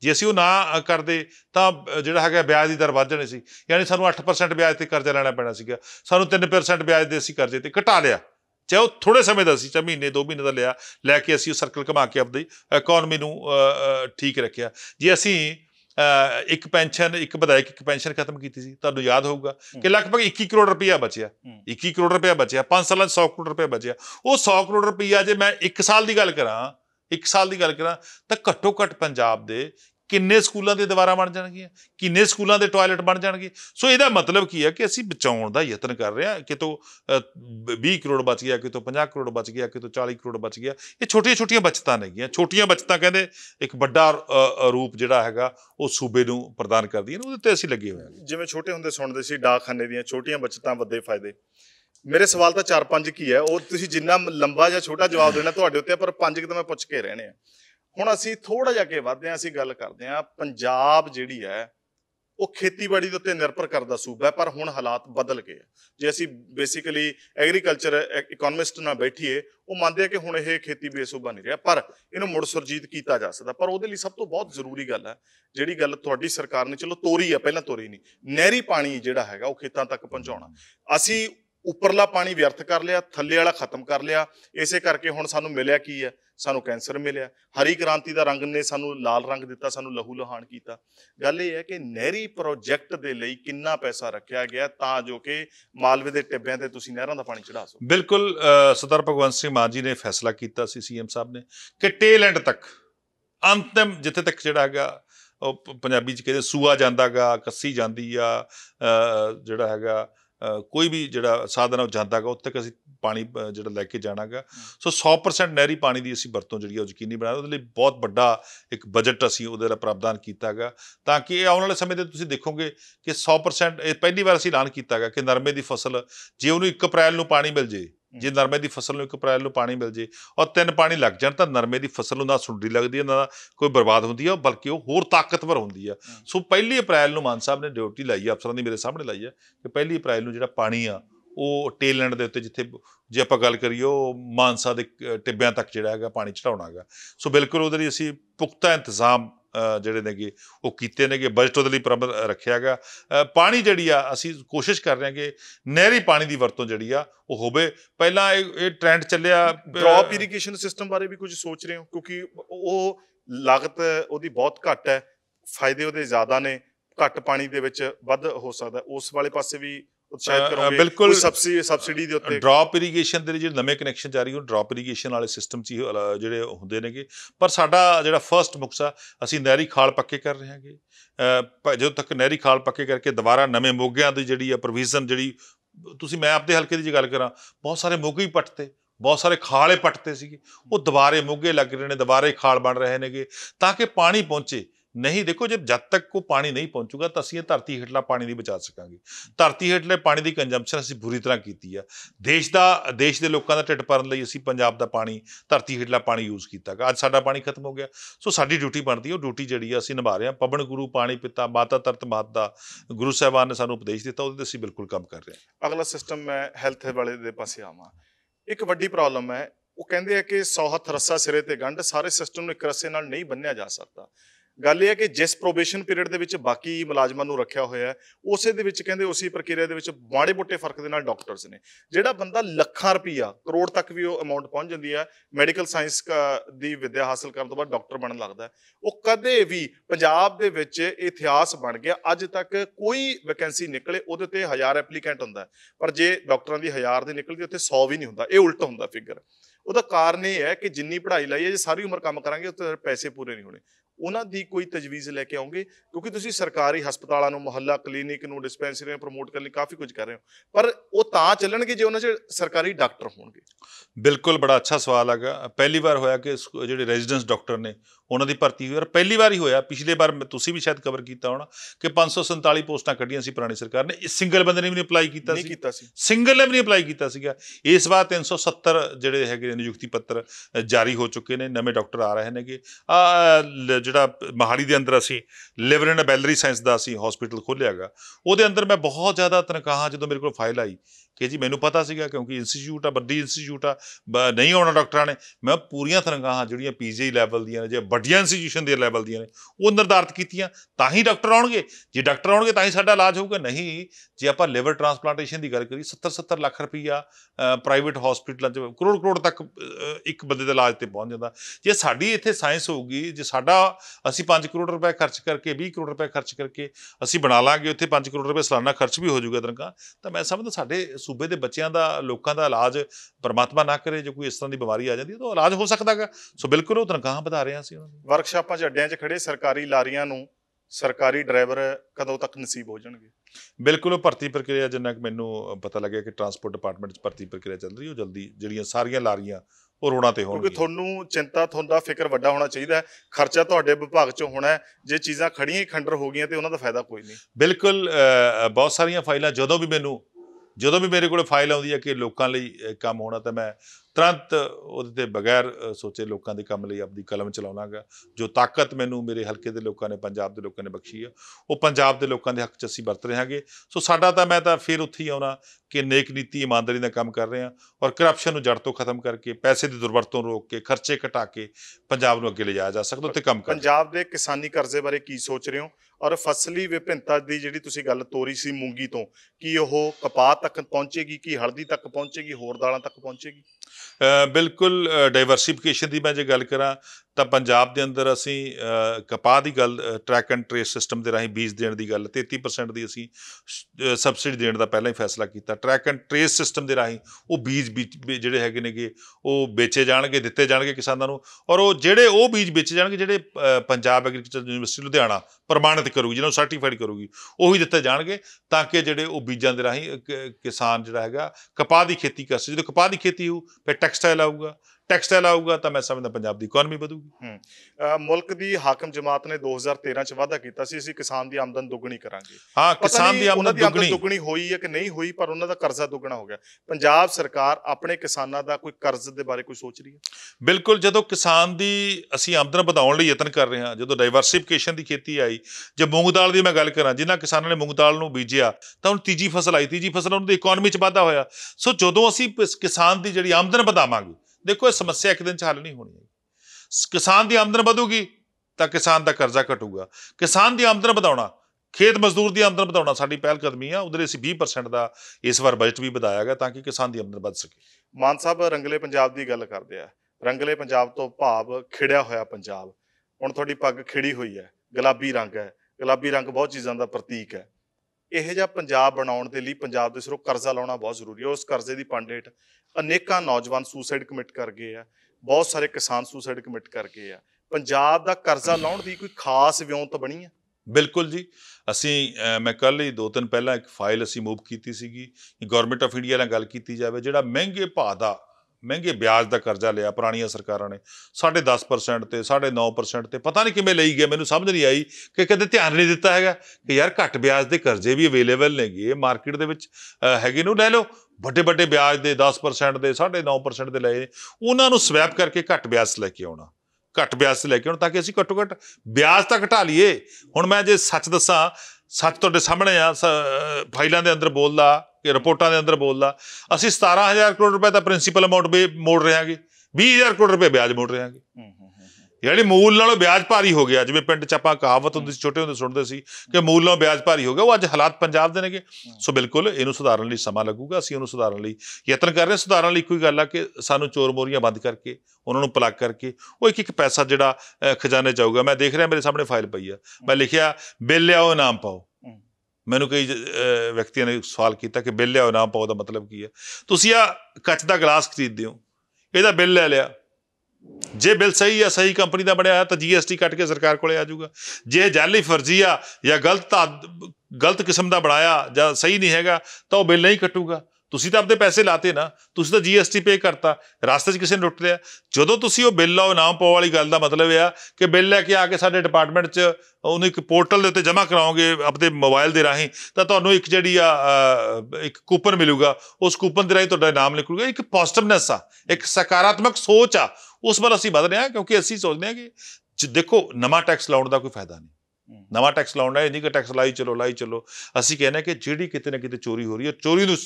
ਜੇ ਅਸੀਂ ਉਹ ਨਾ ਕਰਦੇ ਤਾਂ ਜਿਹੜਾ ਹੈਗਾ ਵਿਆਜ ਦੀ ਦਰ ਵਧਣੀ ਸੀ ਯਾਨੀ ਸਾਨੂੰ 8% ਵਿਆਜ ਤੇ ਕਰਜ਼ਾ ਲੈਣਾ ਪੈਣਾ ਸੀਗਾ ਸਾਨੂੰ 3% ਵਿਆਜ ਦੇ ਅਸੀਂ ਕਰਜ਼ੇ ਤੇ ਘਟਾ ਲਿਆ ਚਾਹੇ ਉਹ ਥੋੜੇ ਸਮੇਂ ਦਾ ਸੀ ਚਾਹੇ ਮਹੀਨੇ ਦੋ ਮਹੀਨੇ ਦਾ ਲਿਆ ਲੈ ਕੇ ਅਸੀਂ ਉਹ ਸਰਕਲ ਘਮਾ ਕੇ ਆਪਦੀ ਇਕਨੋਮੀ ਨੂੰ ਠੀਕ ਰੱਖਿਆ ਜੇ ਅਸੀਂ ਇੱਕ ਪੈਨਸ਼ਨ ਇੱਕ ਵਿਧਾਇਕ ਇੱਕ ਪੈਨਸ਼ਨ ਖਤਮ ਕੀਤੀ ਸੀ ਤੁਹਾਨੂੰ ਯਾਦ ਹੋਊਗਾ ਕਿ ਲਗਭਗ 21 ਕਰੋੜ ਰੁਪਇਆ ਬਚਿਆ 21 ਕਰੋੜ ਰੁਪਇਆ ਬਚਿਆ 5 ਸਾਲਾਂ 'ਚ 100 ਕਰੋੜ ਰੁਪਇਆ ਬਚਿਆ ਉਹ 100 ਕਰੋੜ ਰੁਪਇਆ ਜੇ ਮੈਂ 1 ਸਾਲ ਦੀ ਗੱਲ ਕਰਾਂ 1 ਸਾਲ ਦੀ ਗੱਲ ਕਰਾਂ ਤਾਂ ਘੱਟੋ ਘੱਟ ਪੰਜਾਬ ਦੇ ਕਿੰਨੇ ਸਕੂਲਾਂ ਦੇ ਦੀਵਾਰਾਂ ਬਣ ਜਾਣਗੀਆਂ ਕਿੰਨੇ ਸਕੂਲਾਂ ਦੇ ਟਾਇਲਟ ਬਣ ਜਾਣਗੇ ਸੋ ਇਹਦਾ ਮਤਲਬ ਕੀ ਹੈ ਕਿ ਅਸੀਂ ਬਚਾਉਣ ਦਾ ਯਤਨ ਕਰ ਰਹੇ ਹਾਂ ਕਿਤੋਂ 20 ਕਰੋੜ ਬਚ ਗਿਆ ਕਿਤੋਂ 50 ਕਰੋੜ ਬਚ ਗਿਆ ਕਿਤੋਂ 40 ਕਰੋੜ ਬਚ ਗਿਆ ਇਹ ਛੋਟੀਆਂ-ਛੋਟੀਆਂ ਬਚਤਾਂ ਨੇਗੀਆਂ ਛੋਟੀਆਂ ਬਚਤਾਂ ਕਹਿੰਦੇ ਇੱਕ ਵੱਡਾ ਰੂਪ ਜਿਹੜਾ ਹੈਗਾ ਉਹ ਸੂਬੇ ਨੂੰ ਪ੍ਰਦਾਨ ਕਰਦੀਆਂ ਨੇ ਉਹਦੇ ਤੇ ਅਸੀਂ ਲੱਗੇ ਹੋਏ ਹਾਂ ਜਿਵੇਂ ਛੋਟੇ ਹੁੰਦੇ ਸੁਣਦੇ ਸੀ ਡਾਕਖਾਨੇ ਦੀਆਂ ਛੋਟੀਆਂ ਬਚਤਾਂ ਵੱਡੇ ਫਾਇਦੇ ਮੇਰੇ ਸਵਾਲ ਤਾਂ 4-5 ਕੀ ਹੈ ਉਹ ਤੁਸੀਂ ਜਿੰਨਾ ਲੰਬਾ ਜਾਂ ਛੋਟਾ ਜਵਾਬ ਦੇਣਾ ਤੁਹਾਡੇ ਉੱਤੇ ਪਰ 5 ਕਿ ਤਾਂ ਮੈਂ ਪੁੱਛ ਕੇ ਰਹਿਣੇ ਆ ਹੁਣ ਅਸੀਂ ਥੋੜਾ ਜਿਹਾ ਕੇ ਵਧਦੇ ਹਾਂ ਅਸੀਂ ਗੱਲ ਕਰਦੇ ਹਾਂ ਪੰਜਾਬ ਜਿਹੜੀ ਹੈ ਉਹ ਖੇਤੀਬਾੜੀ ਦੇ ਉੱਤੇ ਨਿਰਭਰ ਕਰਦਾ ਸੂਬਾ ਪਰ ਹੁਣ ਹਾਲਾਤ ਬਦਲ ਗਏ ਜੇ ਅਸੀਂ ਬੇਸਿਕਲੀ ਐਗਰੀਕਲਚਰ ਇਕਨੋਮਿਸਟ ਨਾਲ ਬੈਠੀਏ ਉਹ ਮੰਨਦੇ ਆ ਕਿ ਹੁਣ ਇਹ ਖੇਤੀ ਬੇਸ ਸੂਬਾ ਨਹੀਂ ਰਿਹਾ ਪਰ ਇਹਨੂੰ ਮੁੜ ਸੁਰਜੀਤ ਕੀਤਾ ਜਾ ਸਕਦਾ ਪਰ ਉਹਦੇ ਲਈ ਸਭ ਤੋਂ ਬਹੁਤ ਜ਼ਰੂਰੀ ਗੱਲ ਹੈ ਜਿਹੜੀ ਗੱਲ ਤੁਹਾਡੀ ਸਰਕਾਰ ਨੇ ਚਲੋ ਤੋਰੀ ਆ ਪਹਿਲਾਂ ਤੋਰੀ ਨਹੀਂ ਨਹਿਰੀ ਪਾਣੀ ਜਿਹੜਾ ਹੈਗਾ ਉਹ ਖੇਤਾਂ ਤੱਕ ਪਹੁੰਚਾਉਣਾ ਅਸੀਂ ਉੱਪਰਲਾ ਪਾਣੀ ਵਿਅਰਥ ਕਰ ਲਿਆ ਥੱਲੇ ਵਾਲਾ ਖਤਮ ਕਰ ਲਿਆ ਇਸੇ ਕਰਕੇ ਹੁਣ ਸਾਨੂੰ ਮਿਲਿਆ ਕੀ ਹੈ ਸਾਨੂੰ ਕੈਂਸਰ ਮਿਲਿਆ ਹਰੀ ਕ੍ਰਾਂਤੀ ਦਾ ਰੰਗ ਨੇ ਸਾਨੂੰ ਲਾਲ ਰੰਗ ਦਿੱਤਾ ਸਾਨੂੰ ਲਹੂ ਲਹਾਨ ਕੀਤਾ ਗੱਲ ਇਹ ਹੈ ਕਿ ਨਹਿਰੀ ਪ੍ਰੋਜੈਕਟ ਦੇ ਲਈ ਕਿੰਨਾ ਪੈਸਾ ਰੱਖਿਆ ਗਿਆ ਤਾਂ ਜੋ ਕਿ ਮਾਲਵੇ ਦੇ ਟਿੱਬਿਆਂ ਤੇ ਤੁਸੀਂ ਨਹਿਰਾਂ ਦਾ ਪਾਣੀ ਚੜਾ ਸਕੋ ਬਿਲਕੁਲ ਸਰਦਾਰ ਭਗਵੰਤ ਸਿੰਘ ਮਾਨ ਜੀ ਨੇ ਫੈਸਲਾ ਕੀਤਾ ਸੀ ਸੀਐਮ ਸਾਹਿਬ ਨੇ ਕਿ ਟੇਲ ਐਂਡ ਤੱਕ ਅੰਤਮ ਜਿੱਥੇ ਤੱਕ ਜਿਹੜਾ ਹੈਗਾ ਉਹ ਪੰਜਾਬੀ ਚ ਕਹਿੰਦੇ ਸੂਆ ਜਾਂਦਾਗਾ ਕੱਸੀ ਜਾਂਦੀ ਆ ਜਿਹੜਾ ਹੈਗਾ ਕੋਈ ਵੀ ਜਿਹੜਾ ਸਾਧਨ ਉਹ ਜਾਂਦਾਗਾ ਉੱਥੇ ਤੱਕ ਅਸੀਂ ਪਾਣੀ ਜਿਹੜਾ ਲੈ ਕੇ ਜਾਣਾਗਾ ਸੋ 100% ਨਹਿਰੀ ਪਾਣੀ ਦੀ ਅਸੀਂ ਵਰਤੋਂ ਜਿਹੜੀ ਉਹ ਯਕੀਨੀ ਬਣਾਉਣਾ ਉਹਦੇ ਲਈ ਬਹੁਤ ਵੱਡਾ ਇੱਕ ਬਜਟ ਅਸੀਂ ਉਹਦੇ ਲਈ ਪ੍ਰਾਵਧਾਨ ਕੀਤਾਗਾ ਤਾਂ ਕਿ ਇਹ ਆਉਣ ਵਾਲੇ ਸਮੇਂ ਦੇ ਤੁਸੀਂ ਦੇਖੋਗੇ ਕਿ 100% ਇਹ ਪਹਿਲੀ ਵਾਰ ਅਸੀਂ ਐਲਾਨ ਕੀਤਾਗਾ ਕਿ ਨਰਮੇ ਦੀ ਫਸਲ ਜੇ ਉਹਨੂੰ 1 ਅਪ੍ਰੈਲ ਨੂੰ ਪਾਣੀ ਮਿਲ ਜੇ ਜੇ ਨਰਮੇ ਦੀ ਫਸਲ ਨੂੰ 1 ਅਪ੍ਰੈਲ ਨੂੰ ਪਾਣੀ ਮਿਲ ਜੇ ਔਰ ਤਿੰਨ ਪਾਣੀ ਲੱਗ ਜਾਣ ਤਾਂ ਨਰਮੇ ਦੀ ਫਸਲ ਨੂੰ ਨਾ ਸੁੰਡੀ ਲੱਗਦੀ ਇਹਨਾਂ ਦਾ ਕੋਈ ਬਰਬਾਦ ਹੁੰਦੀ ਆ ਬਲਕਿ ਉਹ ਹੋਰ ਤਾਕਤਵਰ ਹੁੰਦੀ ਆ ਸੋ ਪਹਿਲੀ ਅਪ੍ਰੈਲ ਨੂੰ ਮਾਨ ਸਾਹਿਬ ਨੇ ਡਿਊਟੀ ਲਾਈ ਅਫਸਰਾਂ ਦੀ ਮੇਰੇ ਸਾਹਮਣੇ ਲਾਈ ਆ ਕਿ ਪਹਿਲੀ ਅਪ੍ਰੈਲ ਨੂੰ ਜਿਹੜਾ ਪਾਣੀ ਆ ਉਹ ਟੇਲੈਂਡ ਦੇ ਉੱਤੇ ਜਿੱਥੇ ਜੇ ਆਪਾਂ ਗੱਲ ਕਰੀਏ ਉਹ ਮਾਨਸਾ ਦੇ ਟਿੱਬਿਆਂ ਤੱਕ ਜਿਹੜਾ ਹੈਗਾ ਪਾਣੀ ਚੜਾਉਣਾ ਹੈਗਾ ਸੋ ਬਿਲਕੁਲ ਉਹਦੇ ਲਈ ਅਸੀਂ ਪੁਖਤਾ ਇੰਤਜ਼ਾਮ ਜਿਹੜੇ ਨੇ ਕਿ ਉਹ ਕੀਤੇ ਨੇ ਕਿ ਬਜਟ ਉਹਦੇ ਲਈ ਪ੍ਰਬੰਧ ਰੱਖਿਆਗਾ ਪਾਣੀ ਜਿਹੜੀ ਆ ਅਸੀਂ ਕੋਸ਼ਿਸ਼ ਕਰ ਰਹੇ ਹਾਂ ਕਿ ਨਹਿਰੀ ਪਾਣੀ ਦੀ ਵਰਤੋਂ ਜਿਹੜੀ ਆ ਉਹ ਹੋਵੇ ਪਹਿਲਾਂ ਇਹ ਟ੍ਰੈਂਡ ਚੱਲਿਆ ਡ੍ਰੌਪ ਇਰੀਗੇਸ਼ਨ ਸਿਸਟਮ ਬਾਰੇ ਵੀ ਕੁਝ ਸੋਚ ਰਹੇ ਹੋ ਕਿਉਂਕਿ ਉਹ ਲਾਗਤ ਉਹਦੀ ਬਹੁਤ ਘੱਟ ਹੈ ਫਾਇਦੇ ਉਹਦੇ ਜ਼ਿਆਦਾ ਨੇ ਘੱਟ ਪਾਣੀ ਦੇ ਵਿੱਚ ਵੱਧ ਹੋ ਸਕਦਾ ਉਸ ਵਾਲੇ ਪਾਸੇ ਵੀ ਉਤਸ਼ਾਹਿਤ ਕਰੋਗੇ ਬਿਲਕੁਲ ਸਬਸਿਡੀ ਸਬਸਿਡੀ ਦੇ ਉੱਤੇ ਡ੍ਰੌਪ ਇਰੀਗੇਸ਼ਨ ਦੇ ਜਿਹੜੇ ਨਵੇਂ ਕਨੈਕਸ਼ਨ ਜਾਰੀ ਹੋ ਡ੍ਰੌਪ ਇਰੀਗੇਸ਼ਨ ਵਾਲੇ ਸਿਸਟਮ 'ਚ ਜਿਹੜੇ ਹੁੰਦੇ ਨੇਗੇ ਪਰ ਸਾਡਾ ਜਿਹੜਾ ਫਰਸਟ ਮੁਕਸਾ ਅਸੀਂ ਨਹਿਰੀ ਖਾਲ ਪੱਕੇ ਕਰ ਰਹੇ ਹਾਂਗੇ ਜਦੋਂ ਤੱਕ ਨਹਿਰੀ ਖਾਲ ਪੱਕੇ ਕਰਕੇ ਦੁਬਾਰਾ ਨਵੇਂ ਮੋਗਿਆਂ ਦੀ ਜਿਹੜੀ ਆ ਪ੍ਰੋਵੀਜ਼ਨ ਜਿਹੜੀ ਤੁਸੀਂ ਮੈਂ ਆਪਦੇ ਹਲਕੇ ਦੀ ਜੀ ਗੱਲ ਕਰਾਂ ਬਹੁਤ ਸਾਰੇ ਮੋਗੇ ਹੀ ਪੱਟਤੇ ਬਹੁਤ ਸਾਰੇ ਖਾਲੇ ਪੱਟਤੇ ਸੀਗੇ ਉਹ ਦੁਬਾਰੇ ਮੋਗੇ ਲੱਗ ਰਹੇ ਨੇ ਦੁਬਾਰੇ ਖਾਲ ਬਣ ਰਹੇ ਨੇਗੇ ਤਾਂ ਕਿ ਪਾਣੀ ਪਹੁੰਚੇ ਨਹੀਂ ਦੇਖੋ ਜਦ ਜਦ ਤੱਕ ਕੋ ਪਾਣੀ ਨਹੀਂ ਪਹੁੰਚੂਗਾ ਤਾਂ ਅਸੀਂ ਇਹ ਧਰਤੀ ਹੇਠਲਾ ਪਾਣੀ ਦੀ ਬਚਾ ਸਕਾਂਗੇ ਧਰਤੀ ਹੇਠਲੇ ਪਾਣੀ ਦੀ ਕੰਜਮਪਸ਼ਨ ਅਸੀਂ ਬੁਰੀ ਤਰ੍ਹਾਂ ਕੀਤੀ ਆ ਦੇਸ਼ ਦਾ ਦੇਸ਼ ਦੇ ਲੋਕਾਂ ਦਾ ਢਿੱਡ ਭਰਨ ਲਈ ਅਸੀਂ ਪੰਜਾਬ ਦਾ ਪਾਣੀ ਧਰਤੀ ਹੇਠਲਾ ਪਾਣੀ ਯੂਜ਼ ਕੀਤਾ ਅੱਜ ਸਾਡਾ ਪਾਣੀ ਖਤਮ ਹੋ ਗਿਆ ਸੋ ਸਾਡੀ ਡਿਊਟੀ ਬਣਦੀ ਉਹ ਡਿਊਟੀ ਜਿਹੜੀ ਆ ਅਸੀਂ ਨਿਭਾ ਰਹੇ ਆ ਪਵਨ ਗੁਰੂ ਪਾਣੀ ਪਿਤਾ ਮਾਤਾ ਤਰਤ ਮਾਤ ਦਾ ਗੁਰੂ ਸਾਹਿਬਾਨ ਨੇ ਸਾਨੂੰ ਉਪਦੇਸ਼ ਦਿੱਤਾ ਉਹਦੇ ਤੇ ਅਸੀਂ ਬਿਲਕੁਲ ਕੰਮ ਕਰ ਰਹੇ ਆ ਅਗਲਾ ਸਿਸਟਮ ਮੈਂ ਹੈਲਥ ਵਾਲੇ ਦੇ ਪਾਸੇ ਆਵਾਂ ਇੱਕ ਵੱਡੀ ਪ੍ਰੋਬਲਮ ਹੈ ਉਹ ਕਹਿੰਦੇ ਆ ਕਿ 100 ਹੱਥ ਰੱਸਾ ਸਿਰੇ ਤੇ ਗੰਢ ਸਾਰੇ ਸਿਸਟਮ ਨੂੰ ਇੱਕ ਰੱਸੇ ਨਾਲ ਨਹੀਂ ਬੰਨਿਆ ਜਾ ਸਕਦਾ ਗੱਲ ਇਹ ਹੈ ਕਿ ਜਿਸ ਪ੍ਰੋਬੇਸ਼ਨ ਪੀਰੀਅਡ ਦੇ ਵਿੱਚ ਬਾਕੀ ਮੁਲਾਜ਼ਮਾਂ ਨੂੰ ਰੱਖਿਆ ਹੋਇਆ ਹੈ ਉਸੇ ਦੇ ਵਿੱਚ ਕਹਿੰਦੇ ਉਸੇ ਪ੍ਰਕਿਰਿਆ ਦੇ ਵਿੱਚ ਬਾੜੇ ਮੋਟੇ ਫਰਕ ਦੇ ਨਾਲ ਡਾਕਟਰਸ ਨੇ ਜਿਹੜਾ ਬੰਦਾ ਲੱਖਾਂ ਰੁਪਈਆ ਕਰੋੜ ਤੱਕ ਵੀ ਉਹ ਅਮਾਉਂਟ ਪਹੁੰਚ ਜਾਂਦੀ ਹੈ ਮੈਡੀਕਲ ਸਾਇੰਸ ਦੀ ਵਿਦਿਆ ਹਾਸਲ ਕਰਨ ਤੋਂ ਬਾਅਦ ਡਾਕਟਰ ਬਣਨ ਲੱਗਦਾ ਉਹ ਕਦੇ ਵੀ ਪੰਜਾਬ ਦੇ ਵਿੱਚ ਇਤਿਹਾਸ ਬਣ ਗਿਆ ਅੱਜ ਤੱਕ ਕੋਈ ਵੈਕੈਂਸੀ ਨਿਕਲੇ ਉਹਦੇ ਤੇ ਹਜ਼ਾਰ ਐਪਲੀਕੈਂਟ ਹੁੰਦਾ ਪਰ ਜੇ ਡਾਕਟਰਾਂ ਦੀ ਹਜ਼ਾਰ ਦੇ ਨਿਕਲਦੀ ਉੱਥੇ 100 ਵੀ ਨਹੀਂ ਹੁੰਦਾ ਇਹ ਉਲਟ ਹੁੰਦਾ ਫਿਗਰ ਉਹਦਾ ਕਾਰਨ ਇਹ ਹੈ ਕਿ ਜਿੰਨੀ ਪੜ੍ਹਾਈ ਲਈ ਹੈ ਜੇ ਸਾਰੀ ਉਮਰ ਕੰਮ ਕਰਾਂਗੇ ਉੱਤੇ ਪੈਸੇ ਪੂਰੇ ਨਹੀਂ ਹੋਣੇ ਉਹਨਾਂ ਦੀ ਕੋਈ ਤਜਵੀਜ਼ ਲੈ ਕੇ ਆਉਂਗੇ ਕਿਉਂਕਿ ਤੁਸੀਂ ਸਰਕਾਰੀ ਹਸਪਤਾਲਾਂ ਨੂੰ ਮੁਹੱਲਾ ਕਲੀਨਿਕ ਨੂੰ ਡਿਸਪੈਂਸਰੀ ਨੂੰ ਪ੍ਰਮੋਟ ਕਰਨ ਲਈ ਕਾਫੀ ਕੁਝ ਕਰ ਰਹੇ ਹੋ ਪਰ ਉਹ ਤਾਂ ਚੱਲਣਗੇ ਜੇ ਉਹਨਾਂ 'ਚ ਸਰਕਾਰੀ ਡਾਕਟਰ ਹੋਣਗੇ ਬਿਲਕੁਲ ਬੜਾ ਅੱਛਾ ਸਵਾਲ ਹੈਗਾ ਪਹਿਲੀ ਵਾਰ ਹੋਇਆ ਕਿ ਜਿਹੜੇ ਰੈਜ਼ੀਡੈਂਸ ਡਾਕਟਰ ਨੇ ਉਹਨਾਂ ਦੀ ਭਰਤੀ ਹੋਈ ਔਰ ਪਹਿਲੀ ਵਾਰ ਹੀ ਹੋਇਆ ਪਿਛਲੇ ਵਾਰ ਤੁਸੀਂ ਵੀ ਸ਼ਾਇਦ ਕਵਰ ਕੀਤਾ ਹੋਣਾ ਕਿ 547 ਪੋਸਟਾਂ ਕੱਢੀਆਂ ਸੀ ਪੁਰਾਣੀ ਸਰਕਾਰ ਨੇ ਇਸ ਸਿੰਗਲ ਬੰਦੇ ਨੇ ਵੀ ਨਹੀਂ ਅਪਲਾਈ ਕੀਤਾ ਸੀ ਕੀਤਾ ਸੀ ਸਿੰਗਲ ਨੇ ਵੀ ਨਹੀਂ ਅਪਲਾਈ ਕੀਤਾ ਸੀਗਾ ਇਸ ਵਾਰ 370 ਜਿਹੜੇ ਹੈਗੇ ਨਿਯੁਕਤੀ ਪੱਤਰ ਜਾਰੀ ਹੋ ਚੁੱਕੇ ਨੇ ਨਵੇਂ ਡਾਕਟਰ ਆ ਰਹੇ ਨੇਗੇ ਆ ਜਿਹੜਾ ਮਹਾਲੀ ਦੇ ਅੰਦਰ ਅਸੀਂ ਲਿਵਰ ਐਂਡ ਬੈਲਰੀ ਸਾਇੰਸ ਦਾ ਅਸੀਂ ਹਸਪੀਟਲ ਖੋਲਿਆਗਾ ਉਹਦੇ ਅੰਦਰ ਮੈਂ ਬਹੁਤ ਜ਼ਿਆਦਾ ਤਨਖਾਹਾਂ ਜਦੋਂ ਮੇਰੇ ਕੋਲ ਫਾਈਲ ਆਈ ਕਿ ਜੀ ਮੈਨੂੰ ਪਤਾ ਸੀਗਾ ਕਿਉਂਕਿ ਇੰਸਟੀਚਿਊਟ ਆ ਵੱਡੀ ਇੰਸਟੀਚਿਊਟ ਆ ਨਹੀਂ ਆਉਣਾ ਡਾਕਟਰਾਂ ਨੇ ਮੈਂ ਪੂਰੀਆਂ ਤਨਖਾਹਾਂ ਜਿਹੜੀਆਂ ਪੀਜੀਆਈ ਲੈਵਲ ਦੀਆਂ ਨੇ ਜਾਂ ਵੱਡੀਆਂ ਇੰਸਟੀਚਿਊਸ਼ਨ ਦੇ ਲੈਵਲ ਦੀਆਂ ਨੇ ਉਹ ਨਿਰਧਾਰਤ ਕੀਤੀਆਂ ਤਾਂ ਹੀ ਡਾਕਟਰ ਆਉਣਗੇ ਜੇ ਡਾਕਟਰ ਆਉਣਗੇ ਤਾਂ ਹੀ ਸਾਡਾ ਇਲਾਜ ਹੋਊਗਾ ਨਹੀਂ ਜੇ ਆਪਾਂ ਲਿਵਰ ਟ੍ਰਾਂਸਪਲੈਂਟੇਸ਼ਨ ਦੀ ਗੱਲ ਕਰੀ 70 70 ਲੱਖ ਰੁਪਈਆ ਪ੍ਰਾਈਵੇਟ ਹਸਪੀਟਲਾਂ 'ਚ ਕਰੋੜ ਕਰੋੜ ਤੱਕ ਇੱਕ ਬੰਦੇ ਦੇ ਇਲਾਜ ਤੇ ਪਹੁੰਚ ਜਾਂਦਾ ਜੇ ਸਾਡੀ ਇੱਥੇ ਸਾਇੰਸ ਹੋਊਗੀ ਜੇ ਸਾਡਾ ਅਸੀਂ 5 ਕਰੋੜ ਰੁਪਏ ਖਰਚ ਕਰਕੇ 20 ਕਰੋੜ ਰੁਪਏ ਖਰਚ ਕਰਕੇ ਅਸੀਂ ਬਣਾ ਲਾਂਗੇ ਉੱਥੇ 5 ਕਰੋੜ ਰੁਪਏ ਸਾਲਾਨਾ ਖਰਚ ਵੀ ਹੋ ਜਾਊਗਾ ਤਨਖਾਹ ਤਾਂ ਮੈਂ ਸਮਝਦਾ ਸਾਡੇ ਸੂਬੇ ਦੇ ਬੱਚਿਆਂ ਦਾ ਲੋਕਾਂ ਦਾ ਇਲਾਜ ਪਰਮਾਤਮਾ ਨਾ ਕਰੇ ਜੇ ਕੋਈ ਇਸ ਤਰ੍ਹਾਂ ਦੀ ਬਿਮਾਰੀ ਆ ਜਾਂਦੀ ਹੈ ਤਾਂ ਇਲਾਜ ਹੋ ਸਕਦਾਗਾ ਸੋ ਬਿਲਕੁਲ ਉਹ ਤਨਖਾਹਾਂ ਵਧਾ ਰਹੇ ਸੀ ਉਹਨਾਂ ਦੀ ਵਰਕਸ਼ਾਪਾਂ 'ਚ ਅੱਡਿਆਂ 'ਚ ਖੜੇ ਸਰਕਾਰੀ ਲਾਰੀਆਂ ਨੂੰ ਸਰਕਾਰੀ ਡਰਾਈਵਰ ਕਦੋਂ ਤੱਕ ਨਸੀਬ ਹੋ ਜਾਣਗੇ ਬਿਲਕੁਲ ਭਰਤੀ ਪ੍ਰਕਿਰਿਆ ਜਿੰਨਾ ਕਿ ਮੈਨੂੰ ਪਤਾ ਲੱਗਿਆ ਕਿ ਟਰਾਂਸਪੋਰਟ ਡਿਪਾਰਟਮੈਂਟ 'ਚ ਭਰਤੀ ਪ੍ਰਕਿਰਿਆ ਚੱਲ ਰਹੀ ਉਹ ਜਲਦੀ ਜਿਹੜੀਆਂ ਸਾਰੀਆਂ ਲਾਰੀਆਂ ਉਹ ਰੋਣਾ ਤੇ ਹੋਣਗੀਆਂ ਕਿਉਂਕਿ ਤੁਹਾਨੂੰ ਚਿੰਤਾ ਤੁਹਾਡਾ ਫਿਕਰ ਵੱਡਾ ਹੋਣਾ ਚਾਹੀਦਾ ਹੈ ਖਰਚਾ ਤੁਹਾਡੇ ਵਿਭਾਗ 'ਚ ਹੋਣਾ ਹੈ ਜੇ ਚੀਜ਼ਾਂ ਖੜੀਆਂ ਹੀ ਖੰਡਰ ਹੋ ਗਈਆਂ ਤੇ ਉਹਨਾਂ ਦਾ ਫਾਇਦਾ ਕੋਈ ਨਹੀਂ ਬਿਲਕੁਲ ਬਹੁਤ ਸਾਰੀਆਂ ਫਾਈਲਾਂ ਜਦੋਂ ਵੀ ਮੈਨੂੰ ਜਦੋਂ ਵੀ ਮੇਰੇ ਕੋਲ ਫਾਈਲ ਆਉਂਦੀ ਹੈ ਕਿ ਲੋਕਾਂ ਲਈ ਕੰਮ ਹੋਣਾ ਤਾਂ ਮੈਂ ਤੁਰੰਤ ਉਹਦੇ ਤੇ ਬਗੈਰ ਸੋਚੇ ਲੋਕਾਂ ਦੇ ਕੰਮ ਲਈ ਆਪਣੀ ਕਲਮ ਚਲਾਉਣਾਗਾ ਜੋ ਤਾਕਤ ਮੈਨੂੰ ਮੇਰੇ ਹਲਕੇ ਦੇ ਲੋਕਾਂ ਨੇ ਪੰਜਾਬ ਦੇ ਲੋਕਾਂ ਨੇ ਬਖਸ਼ੀ ਆ ਉਹ ਪੰਜਾਬ ਦੇ ਲੋਕਾਂ ਦੇ ਹੱਕ 'ਚ ਅਸੀਂ ਵਰਤ ਰਹੇ ਹਾਂਗੇ ਸੋ ਸਾਡਾ ਤਾਂ ਮੈਂ ਤਾਂ ਫਿਰ ਉੱਥੇ ਹੀ ਆਉਣਾ ਕਿ ਨੇਕ ਨੀਤੀ ਇਮਾਨਦਾਰੀ ਦਾ ਕੰਮ ਕਰ ਰਹੇ ਹਾਂ ਔਰ ਕਰਪਸ਼ਨ ਨੂੰ ਜੜ ਤੋਂ ਖਤਮ ਕਰਕੇ ਪੈਸੇ ਦੀ ਦੁਰਵਰਤੋਂ ਰੋਕ ਕੇ ਖਰਚੇ ਘਟਾ ਕੇ ਪੰਜਾਬ ਨੂੰ ਅੱਗੇ ਲਿਜਾਇਆ ਜਾ ਸਕਦਾ ਉੱਤੇ ਕੰਮ ਕਰ ਪੰਜਾਬ ਦੇ ਕਿਸਾਨੀ ਕਰਜ਼ੇ ਬਾਰੇ ਕੀ ਸੋਚ ਰਹੇ ਹੋ ਔਰ ਫਸਲੀ ਵਿਭਿੰਨਤਾ ਦੀ ਜਿਹੜੀ ਤੁਸੀਂ ਗੱਲ ਤੋਰੀ ਸੀ ਮੂੰਗੀ ਤੋਂ ਕੀ ਉਹ ਕਪਾਹ ਤੱਕ ਪਹੁੰਚੇਗੀ ਕੀ ਹਲਦੀ ਤੱਕ ਪਹੁੰਚੇਗੀ ਹੋਰ ਦਾਲਾਂ ਤੱਕ ਪਹੁੰਚੇਗੀ ਬਿਲਕੁਲ ਡਾਈਵਰਸਿਫਿਕੇਸ਼ਨ ਦੀ ਮੈਂ ਜੇ ਗੱਲ ਕਰਾਂ ਤਾਂ ਪੰਜਾਬ ਦੇ ਅੰਦਰ ਅਸੀਂ ਕਪਾਹ ਦੀ ਗੱਲ ਟਰੈਕ ਐਂਡ ਟ੍ਰੇਸ ਸਿਸਟਮ ਦੇ ਰਾਹੀਂ ਬੀਜ ਦੇਣ ਦੀ ਗੱਲ 33% ਦੀ ਅਸੀਂ ਸਬਸਿਡੀ ਦੇਣ ਦਾ ਪਹਿਲਾਂ ਹੀ ਫੈਸਲਾ ਕੀਤਾ ਟਰੈਕ ਐਂਡ ਟ੍ਰੇਸ ਸਿਸਟਮ ਦੇ ਰਾਹੀਂ ਉਹ ਬੀਜ ਜਿਹੜੇ ਹੈਗੇ ਨੇਗੇ ਉਹ ਵੇਚੇ ਜਾਣਗੇ ਦਿੱਤੇ ਜਾਣਗੇ ਕਿਸਾਨਾਂ ਨੂੰ ਔਰ ਉਹ ਜਿਹੜੇ ਉਹ ਬੀਜ ਵੇਚੇ ਜਾਣਗੇ ਜਿਹੜੇ ਪੰਜਾਬ ਐਗਰੀਕਲਚਰ ਯੂਨੀਵਰਸਿਟੀ ਲੁਧਿਆਣਾ ਪ੍ਰਮਾਣਿਤ ਕਰੂਗੀ ਜਿਹਨਾਂ ਨੂੰ ਸਰਟੀਫਾਈਡ ਕਰੂਗੀ ਉਹ ਹੀ ਦਿੱਤੇ ਜਾਣਗੇ ਤਾਂ ਕਿ ਜਿਹੜੇ ਉਹ ਬੀਜਾਂ ਦੇ ਰਾਹੀਂ ਕਿਸਾਨ ਜਿਹੜਾ ਹੈਗਾ ਕਪਾਹ ਦੀ ਖੇਤੀ ਕਰ ਸਕੇ ਜਦੋਂ ਕਪਾਹ ਦੀ ਖੇਤੀ ਹੋ ਫਿਰ ਟੈਕਸਟਾਈਲ ਆਊਗਾ ਟੈਕਸਟਾਈਲ ਆਊਗਾ ਤਾਂ ਮੈਂ ਸਮਝਦਾ ਪੰਜਾਬ ਦੀ ਇਕਨੋਮੀ ਵਧੂਗੀ ਮੁਲਕ ਦੀ ਹਾਕਮ ਜਮਾਤ ਨੇ 2013 ਚ ਵਾਅਦਾ ਕੀਤਾ ਸੀ ਅਸੀਂ ਕਿਸਾਨ ਦੀ ਆਮਦਨ ਦੁੱਗਣੀ ਕਰਾਂਗੇ ਹਾਂ ਕਿਸਾਨ ਦੀ ਆਮਦਨ ਦੁੱਗਣੀ ਦੁੱਗਣੀ ਹੋਈ ਹੈ ਕਿ ਨਹੀਂ ਹੋਈ ਪਰ ਉਹਨਾਂ ਦਾ ਕਰਜ਼ਾ ਦੁੱਗਣਾ ਹੋ ਗਿਆ ਪੰਜਾਬ ਸਰਕਾਰ ਆਪਣੇ ਕਿਸਾਨਾਂ ਦਾ ਕੋਈ ਕਰਜ਼ ਦੇ ਬਾਰੇ ਕੋਈ ਸੋਚ ਰਹੀ ਹੈ ਬਿਲਕੁਲ ਜਦੋਂ ਕਿਸਾਨ ਦੀ ਅਸੀਂ ਆਮਦਨ ਵਧਾਉਣ ਲਈ ਯਤਨ ਕਰ ਰਹੇ ਹਾਂ ਜਦੋਂ ਡਾਈਵਰਸਿਫਿਕੇਸ਼ਨ ਦੀ ਖੇਤੀ ਆਈ ਜੇ ਮੂੰਗ ਦਾਲ ਦੀ ਮੈਂ ਗੱਲ ਕਰਾਂ ਜਿਨ੍ਹਾਂ ਕਿਸਾਨਾਂ ਨੇ ਮੂੰਗ ਦਾਲ ਨੂੰ ਬੀਜਿਆ ਤਾਂ ਹੁਣ ਤੀਜੀ ਫਸਲ ਆਈ ਤੀਜੀ ਫਸਲ ਉਹਨਾਂ ਦੀ ਇਕਨੋਮੀ ਚ ਵਾਧਾ ਹੋਇਆ ਸੋ ਜਦੋਂ ਅਸੀਂ ਕਿਸਾਨ ਦੀ ਜਿਹੜੀ ਆਮਦਨ ਵਧਾਵਾਂਗੇ ਦੇਖੋ ਇਹ ਸਮੱਸਿਆ ਇੱਕ ਦਿਨ ਚ ਹੱਲ ਨਹੀਂ ਹੋਣੀ ਕਿਸਾਨ ਦੀ ਆਮਦਨ ਵਧੂਗੀ ਤਾਂ ਕਿਸਾਨ ਦਾ ਕਰਜ਼ਾ ਘਟੂਗਾ ਕਿਸਾਨ ਦੀ ਆਮਦਨ ਵਧਾਉਣਾ ਖੇਤ ਮਜ਼ਦੂਰ ਦੀ ਆਮਦਨ ਵਧਾਉਣਾ ਸਾਡੀ ਪਹਿਲ ਕਦਮੀ ਆ ਉਧਰ ਅਸੀਂ 20% ਦਾ ਇਸ ਵਾਰ ਬਜਟ ਵੀ ਵਧਾਇਆ ਗਿਆ ਤਾਂ ਕਿ ਕਿਸਾਨ ਦੀ ਆਮਦਨ ਵਧ ਸਕੇ ਮਾਨ ਸਾਹਿਬ ਰੰਗਲੇ ਪੰਜਾਬ ਦੀ ਗੱਲ ਕਰਦੇ ਆ ਰੰਗਲੇ ਪੰਜਾਬ ਤੋਂ ਭਾਵ ਖਿੜਿਆ ਹੋਇਆ ਪੰਜਾਬ ਹੁਣ ਤੁਹਾਡੀ ਪੱਗ ਖਿੜੀ ਹੋਈ ਹੈ ਗੁਲਾਬੀ ਰੰਗ ਹੈ ਗੁਲਾਬੀ ਰੰਗ ਬਹੁਤ ਚੀਜ਼ਾਂ ਦਾ ਪ੍ਰਤੀਕ ਹੈ ਇਹੋ ਜਿਹਾ ਪੰਜਾਬ ਬਣਾਉਣ ਦੇ ਲਈ ਪੰਜਾਬ ਦੇ ਸਿਰੋਂ ਕਰਜ਼ਾ ਲਾਉਣਾ ਬਹੁਤ ਜ਼ਰੂਰੀ ਹੈ ਉਸ ਕਰਜ਼ੇ ਦੀ ਪੰਡੇਟ ਅਨੇਕਾਂ ਨੌਜਵਾਨ ਸੁਸਾਈਡ ਕਮਿਟ ਕਰ ਗਏ ਆ ਬਹੁਤ ਸਾਰੇ ਕਿਸਾਨ ਸੁਸਾਈਡ ਕਮਿਟ ਕਰ ਗਏ ਆ ਪੰਜਾਬ ਦਾ ਕਰਜ਼ਾ ਲਾਉਣ ਦੀ ਕੋਈ ਖਾਸ ਵਿਉਂਤ ਬਣੀ ਹੈ ਬਿਲਕੁਲ ਜੀ ਅਸੀਂ ਮੈਂ ਕੱਲ ਹੀ ਦੋ ਤਿੰਨ ਪਹਿਲਾਂ ਇੱਕ ਫਾਈਲ ਅਸੀਂ ਮੂਵ ਕੀਤੀ ਸੀਗੀ ਗਵਰਨਮੈਂਟ ਆਫ ਇੰਡੀਆ ਨਾਲ ਗੱਲ ਕੀਤੀ ਜਾਵੇ ਜਿਹੜਾ ਮਹਿੰਗੇ ਭਾਅ ਦਾ ਮਹਿੰਗੇ ਵਿਆਜ ਦਾ ਕਰਜ਼ਾ ਲਿਆ ਪੁਰਾਣੀਆਂ ਸਰਕਾਰਾਂ ਨੇ 10.5% ਤੇ 9.5% ਤੇ ਪਤਾ ਨਹੀਂ ਕਿਵੇਂ ਲਈ ਗਿਆ ਮੈਨੂੰ ਸਮਝ ਨਹੀਂ ਆਈ ਕਿ ਕਦੇ ਧਿਆਨ ਨਹੀਂ ਦਿੱਤਾ ਹੈਗਾ ਕਿ ਯਾਰ ਘੱਟ ਵਿਆਜ ਦੇ ਕਰਜ਼ੇ ਵੀ ਅਵੇਲੇਬਲ ਨੇਗੇ ਇਹ ਮਾਰਕੀਟ ਦੇ ਵਿੱਚ ਹੈਗੇ ਨੂੰ ਲੈ ਲਓ ਵੱਡੇ ਵੱਡੇ ਵਿਆਜ ਦੇ 10% ਦੇ 9.5% ਦੇ ਲਏ ਉਹਨਾਂ ਨੂੰ ਸਵੈਪ ਕਰਕੇ ਘੱਟ ਵਿਆਜ ਲੈ ਕੇ ਆਉਣਾ ਘੱਟ ਵਿਆਜ ਲੈ ਕੇ ਆਉਣਾ ਤਾਂ ਕਿ ਅਸੀਂ ਘੱਟੋ ਘੱਟ ਵਿਆਜ ਤਾਂ ਘਟਾ ਲਈਏ ਹੁਣ ਮੈਂ ਜੇ ਸੱਚ ਦੱਸਾਂ ਸੱਚ ਤੁਹਾਡੇ ਸਾਹਮਣੇ ਆ ਫਾਈਲਾਂ ਦੇ ਅੰਦਰ ਬੋਲਦਾ ਕਿ ਰਿਪੋਰਟਾਂ ਦੇ ਅੰਦਰ ਬੋਲਦਾ ਅਸੀਂ 17000 ਕਰੋੜ ਰੁਪਏ ਦਾ ਪ੍ਰਿੰਸੀਪਲ ਅਮਾਉਂਟ ਵੀ ਮੋੜ ਰਹੇ ਹਾਂਗੇ 20000 ਕਰੋੜ ਰੁਪਏ ਵਿਆਜ ਮੋੜ ਰਹੇ ਹਾਂਗੇ ਯਾਨੀ ਮੂਲ ਨਾਲੋਂ ਵਿਆਜ ਭਾਰੀ ਹੋ ਗਿਆ ਜਿਵੇਂ ਪਿੰਡ ਚ ਆਪਾਂ ਕਹਾਵਤ ਹੁੰਦੀ ਸੀ ਛੋਟੇ ਹੁੰਦੇ ਸੁਣਦੇ ਸੀ ਕਿ ਮੂਲ ਨਾਲੋਂ ਵਿਆਜ ਭਾਰੀ ਹੋ ਗਿਆ ਉਹ ਅੱਜ ਹਾਲਾਤ ਪੰਜਾਬ ਦੇ ਨੇਗੇ ਸੋ ਬਿਲਕੁਲ ਇਹਨੂੰ ਸੁਧਾਰਨ ਲਈ ਸਮਾਂ ਲੱਗੂਗਾ ਅਸੀਂ ਉਹਨੂੰ ਸੁਧਾਰਨ ਲਈ ਯਤਨ ਕਰ ਰਹੇ ਸੁਧਾਰਨ ਲਈ ਇੱਕੋ ਹੀ ਗੱਲ ਆ ਕਿ ਸਾਨੂੰ ਚੋਰ ਮੋਰੀਆਂ ਬੰਦ ਕਰਕੇ ਉਹਨਾਂ ਨੂੰ ਪਲੱਗ ਕਰਕੇ ਉਹ ਇੱਕ ਇੱਕ ਪੈਸਾ ਜਿਹੜਾ ਖਜ਼ਾਨੇ ਚ ਆਊਗਾ ਮੈਂ ਦੇਖ ਰਿਹਾ ਮੇਰੇ ਸਾਹਮਣੇ ਫਾਈਲ ਪਈ ਆ ਮੈਂ ਲਿਖਿਆ ਬਿੱਲ ਲਿਆਓ ਇਨਾਮ ਪਾਓ ਮੈਨੂੰ ਕਈ ਵਿਅਕਤੀਆਂ ਨੇ ਸਵਾਲ ਕੀਤਾ ਕਿ ਬਿੱਲ ਲਿਆ ਨਾ ਪਾਉ ਦਾ ਮਤਲਬ ਕੀ ਹੈ ਤੁਸੀਂ ਆ ਕੱਚ ਦਾ ਗਲਾਸ ਖਰੀਦਦੇ ਹੋ ਇਹਦਾ ਬਿੱਲ ਲੈ ਲਿਆ ਜੇ ਬਿੱਲ ਸਹੀ ਆ ਸਹੀ ਕੰਪਨੀ ਦਾ ਬਣਿਆ ਤਾਂ ਜੀਐਸਟੀ ਕੱਟ ਕੇ ਸਰਕਾਰ ਕੋਲੇ ਆ ਜਾਊਗਾ ਜੇ ਜਾਲੀ ਫਰਜ਼ੀ ਆ ਜਾਂ ਗਲਤ ਗਲਤ ਕਿਸਮ ਦਾ ਬਣਾਇਆ ਜਾਂ ਸਹੀ ਨਹੀਂ ਹੈਗਾ ਤਾਂ ਉਹ ਬਿੱਲ ਨਹੀਂ ਕੱਟੂਗਾ ਤੁਸੀਂ ਤਾਂ ਆਪਦੇ ਪੈਸੇ ਲਾਤੇ ਨਾ ਤੁਸੀਂ ਤਾਂ ਜੀਐਸਟੀ ਪੇ ਕਰਤਾ ਰਸਤੇ 'ਚ ਕਿਸੇ ਨੇ ਲੁੱਟ ਲਿਆ ਜਦੋਂ ਤੁਸੀਂ ਉਹ ਬਿੱਲ ਲਾਓ ਨਾ ਪਾਉ ਵਾਲੀ ਗੱਲ ਦਾ ਮਤਲਬ ਇਹ ਆ ਕਿ ਬਿੱਲ ਲੈ ਕੇ ਆ ਕੇ ਸਾਡੇ ਡਿਪਾਰਟਮੈਂਟ 'ਚ ਉਹਨੂੰ ਇੱਕ ਪੋਰਟਲ ਦੇ ਉੱਤੇ ਜਮ੍ਹਾਂ ਕਰਾਓਗੇ ਆਪਦੇ ਮੋਬਾਈਲ ਦੇ ਰਾਹੀਂ ਤਾਂ ਤੁਹਾਨੂੰ ਇੱਕ ਜਿਹੜੀ ਆ ਇੱਕ ਕੂਪਨ ਮਿਲੂਗਾ ਉਸ ਕੂਪਨ ਦੇ ਰਾਹੀਂ ਤੁਹਾਡਾ ਨਾਮ ਲਿਖੂਗਾ ਇੱਕ ਪੋਜ਼ਿਟਿਵਨੈਸ ਆ ਇੱਕ ਸਕਾਰਾਤਮਕ ਸੋਚ ਆ ਉਸ ਵੱਲ ਅਸੀਂ ਵਧ ਰਹੇ ਹਾਂ ਕਿਉਂਕਿ ਅਸੀਂ ਸੋਚਦੇ ਹਾਂ ਕਿ ਦੇਖੋ ਨਵਾਂ ਟੈਕਸ ਲਾਉਣ ਦਾ ਕੋਈ ਫਾਇਦਾ ਨਹੀਂ ਨਵਾਂ ਟੈਕਸ ਲਾਉਣਾ ਹੈ ਨਹੀਂ ਕਿ ਟੈਕਸ ਲਾਈ ਚਲੋ ਲਾਈ ਚਲੋ ਅਸੀਂ ਕਹਿੰਦੇ ਕਿ ਜਿਹੜੀ ਕਿਤੇ ਨਾ ਕਿਤੇ ਚੋਰੀ ਹੋ ਰਹੀ ਹੈ ਚੋਰੀ ਨੂੰ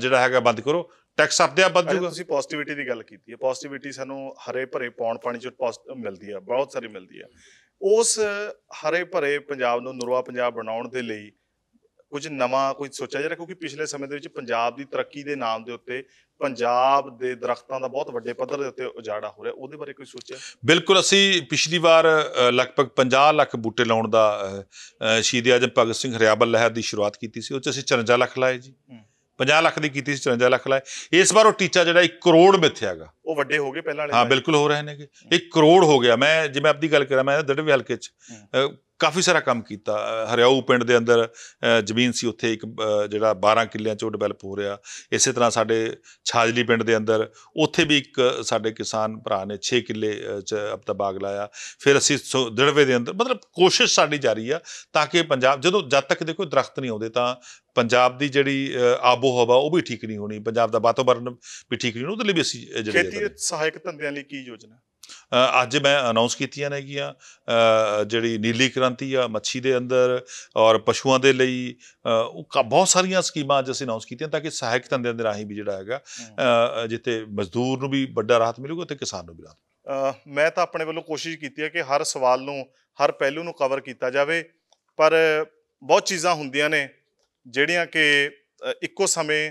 ਜਿਹੜਾ ਹੈਗਾ ਬੰਦ ਕਰੋ ਟੈਕਸ ਆਪਦੇ ਆਪ ਵੱਧ ਜੂਗਾ ਤੁਸੀਂ ਪੋਜ਼ਿਟਿਵਿਟੀ ਦੀ ਗੱਲ ਕੀਤੀ ਹੈ ਪੋਜ਼ਿਟਿਵਿਟੀ ਸਾਨੂੰ ਹਰੇ ਭਰੇ ਪੌਣ ਪਾਣੀ ਚੋਂ ਮਿਲਦੀ ਹੈ ਬਹੁਤ ਸਾਰੀ ਮਿਲਦੀ ਹੈ ਉਸ ਹਰੇ ਭਰੇ ਪੰਜਾਬ ਨੂੰ ਨਰਵਾ ਪੰਜਾਬ ਬਣਾਉਣ ਦੇ ਲਈ ਕੁਝ ਨਵਾਂ ਕੋਈ ਸੋਚਿਆ ਜਾ ਰਿਹਾ ਕਿਉਂਕਿ ਪਿਛਲੇ ਸਮੇਂ ਦੇ ਵਿੱਚ ਪੰਜਾਬ ਦੀ ਤਰੱਕੀ ਦੇ ਨਾਮ ਦੇ ਉੱਤੇ ਪੰਜਾਬ ਦੇ ਦਰਖਤਾਂ ਦਾ ਬਹੁਤ ਵੱਡੇ ਪੱਧਰ ਦੇ ਉੱਤੇ ਉਜਾੜਾ ਹੋ ਰਿਹਾ ਉਹਦੇ ਬਾਰੇ ਕੋਈ ਸੋਚਿਆ ਬਿਲਕੁਲ ਅਸੀਂ ਪਿਛਲੀ ਵਾਰ ਲਗਭਗ 50 ਲੱਖ ਬੂਟੇ ਲਾਉਣ ਦਾ ਸ਼ਹੀਦ ਆਜਮ ਭਗਤ ਸਿੰਘ ਹਰਿਆਬਲ ਲਹਿਰ ਦੀ ਸ਼ੁਰੂਆਤ ਕੀਤੀ ਸੀ ਉਹ ਚ ਅਸੀਂ 54 ਲੱਖ ਲਾਏ ਜੀ 50 ਲੱਖ ਦੀ ਕੀਤੀ ਸੀ 54 ਲੱਖ ਲਾਇ ਇਸ ਵਾਰ ਉਹ ਟੀਚਾ ਜਿਹੜਾ 1 ਕਰੋੜ ਮਿੱਥੇ ਹੈਗਾ ਉਹ ਵੱਡੇ ਹੋ ਗਏ ਪਹਿਲਾਂ ਵਾਲੇ ਹਾਂ ਬਿਲਕੁਲ ਹੋ ਰਹੇ ਨੇਗੇ 1 ਕਰੋੜ ਹੋ ਗਿਆ ਮੈਂ ਜਿਵੇਂ ਆਪਦੀ ਗੱਲ ਕਰਾਂ ਮੈਂ ਦੜਵੇ ਹਲਕੇ 'ਚ ਕਾਫੀ ਸਾਰਾ ਕੰਮ ਕੀਤਾ ਹਰਿਆਊ ਪਿੰਡ ਦੇ ਅੰਦਰ ਜ਼ਮੀਨ ਸੀ ਉੱਥੇ ਇੱਕ ਜਿਹੜਾ 12 ਕਿੱਲਿਆਂ ਚੋਂ ਡਿਵੈਲਪ ਹੋ ਰਿਹਾ ਇਸੇ ਤਰ੍ਹਾਂ ਸਾਡੇ ਛਾਜਲੀ ਪਿੰਡ ਦੇ ਅੰਦਰ ਉੱਥੇ ਵੀ ਇੱਕ ਸਾਡੇ ਕਿਸਾਨ ਭਰਾ ਨੇ 6 ਕਿੱਲੇ ਚ ਆਪਦਾ ਬਾਗ ਲਾਇਆ ਫਿਰ ਅਸੀਂ ਦੜਵੇ ਦੇ ਅੰਦਰ ਮਤਲਬ ਕੋਸ਼ਿਸ਼ ਸਾਡੀ ਜਾਰੀ ਆ ਤਾਂ ਕਿ ਪੰਜਾਬ ਜਦੋਂ ਜਦ ਤੱਕ ਦੇਖੋ ਦਰਖਤ ਨਹੀਂ ਆਉਂਦੇ ਤਾਂ ਪੰਜਾਬ ਦੀ ਜਿਹੜੀ ਆਬੋ ਹਵਾ ਉਹ ਵੀ ਠੀਕ ਨਹੀਂ ਹੋਣੀ ਪੰਜਾਬ ਦਾ ਵਾਤਾਵਰਣ ਵੀ ਠੀਕ ਨਹੀਂ ਉਹਦੇ ਲਈ ਵੀ ਅਸੀਂ ਜਿਹੜੇ ਖੇਤੀ ਸਹਾਇਕ ਧੰਦਿਆਂ ਲਈ ਕੀ ਯੋਜਨਾ ਅੱਜ ਮੈਂ ਅਨਾਉਂਸ ਕੀਤੀਆਂ ਨੇਗੀਆਂ ਜਿਹੜੀ ਨੀਲੀ ਕ੍ਰਾਂਤੀ ਆ ਮੱਛੀ ਦੇ ਅੰਦਰ ਔਰ ਪਸ਼ੂਆਂ ਦੇ ਲਈ ਉਹ ਬਹੁਤ ਸਾਰੀਆਂ ਸਕੀਮਾਂ ਅੱਜ ਅਸੀਂ ਅਨਾਉਂਸ ਕੀਤੀਆਂ ਤਾਂ ਕਿ ਸਹਾਇਕ ਧੰਦਿਆਂ ਦੇ ਰਾਹੀਂ ਵੀ ਜਿਹੜਾ ਹੈਗਾ ਜਿੱਤੇ ਮਜ਼ਦੂਰ ਨੂੰ ਵੀ ਵੱਡਾ ਰਾਹਤ ਮਿਲੂਗਾ ਤੇ ਕਿਸਾਨ ਨੂੰ ਵੀ ਰਾਹਤ ਮੈਂ ਤਾਂ ਆਪਣੇ ਵੱਲੋਂ ਕੋਸ਼ਿਸ਼ ਕੀਤੀ ਹੈ ਕਿ ਹਰ ਸਵਾਲ ਨੂੰ ਹਰ ਪਹਿਲੂ ਨੂੰ ਕਵਰ ਕੀਤਾ ਜਾਵੇ ਪਰ ਬਹੁਤ ਚੀਜ਼ਾਂ ਹੁੰਦੀਆਂ ਨੇ ਜਿਹੜੀਆਂ ਕਿ ਇੱਕੋ ਸਮੇਂ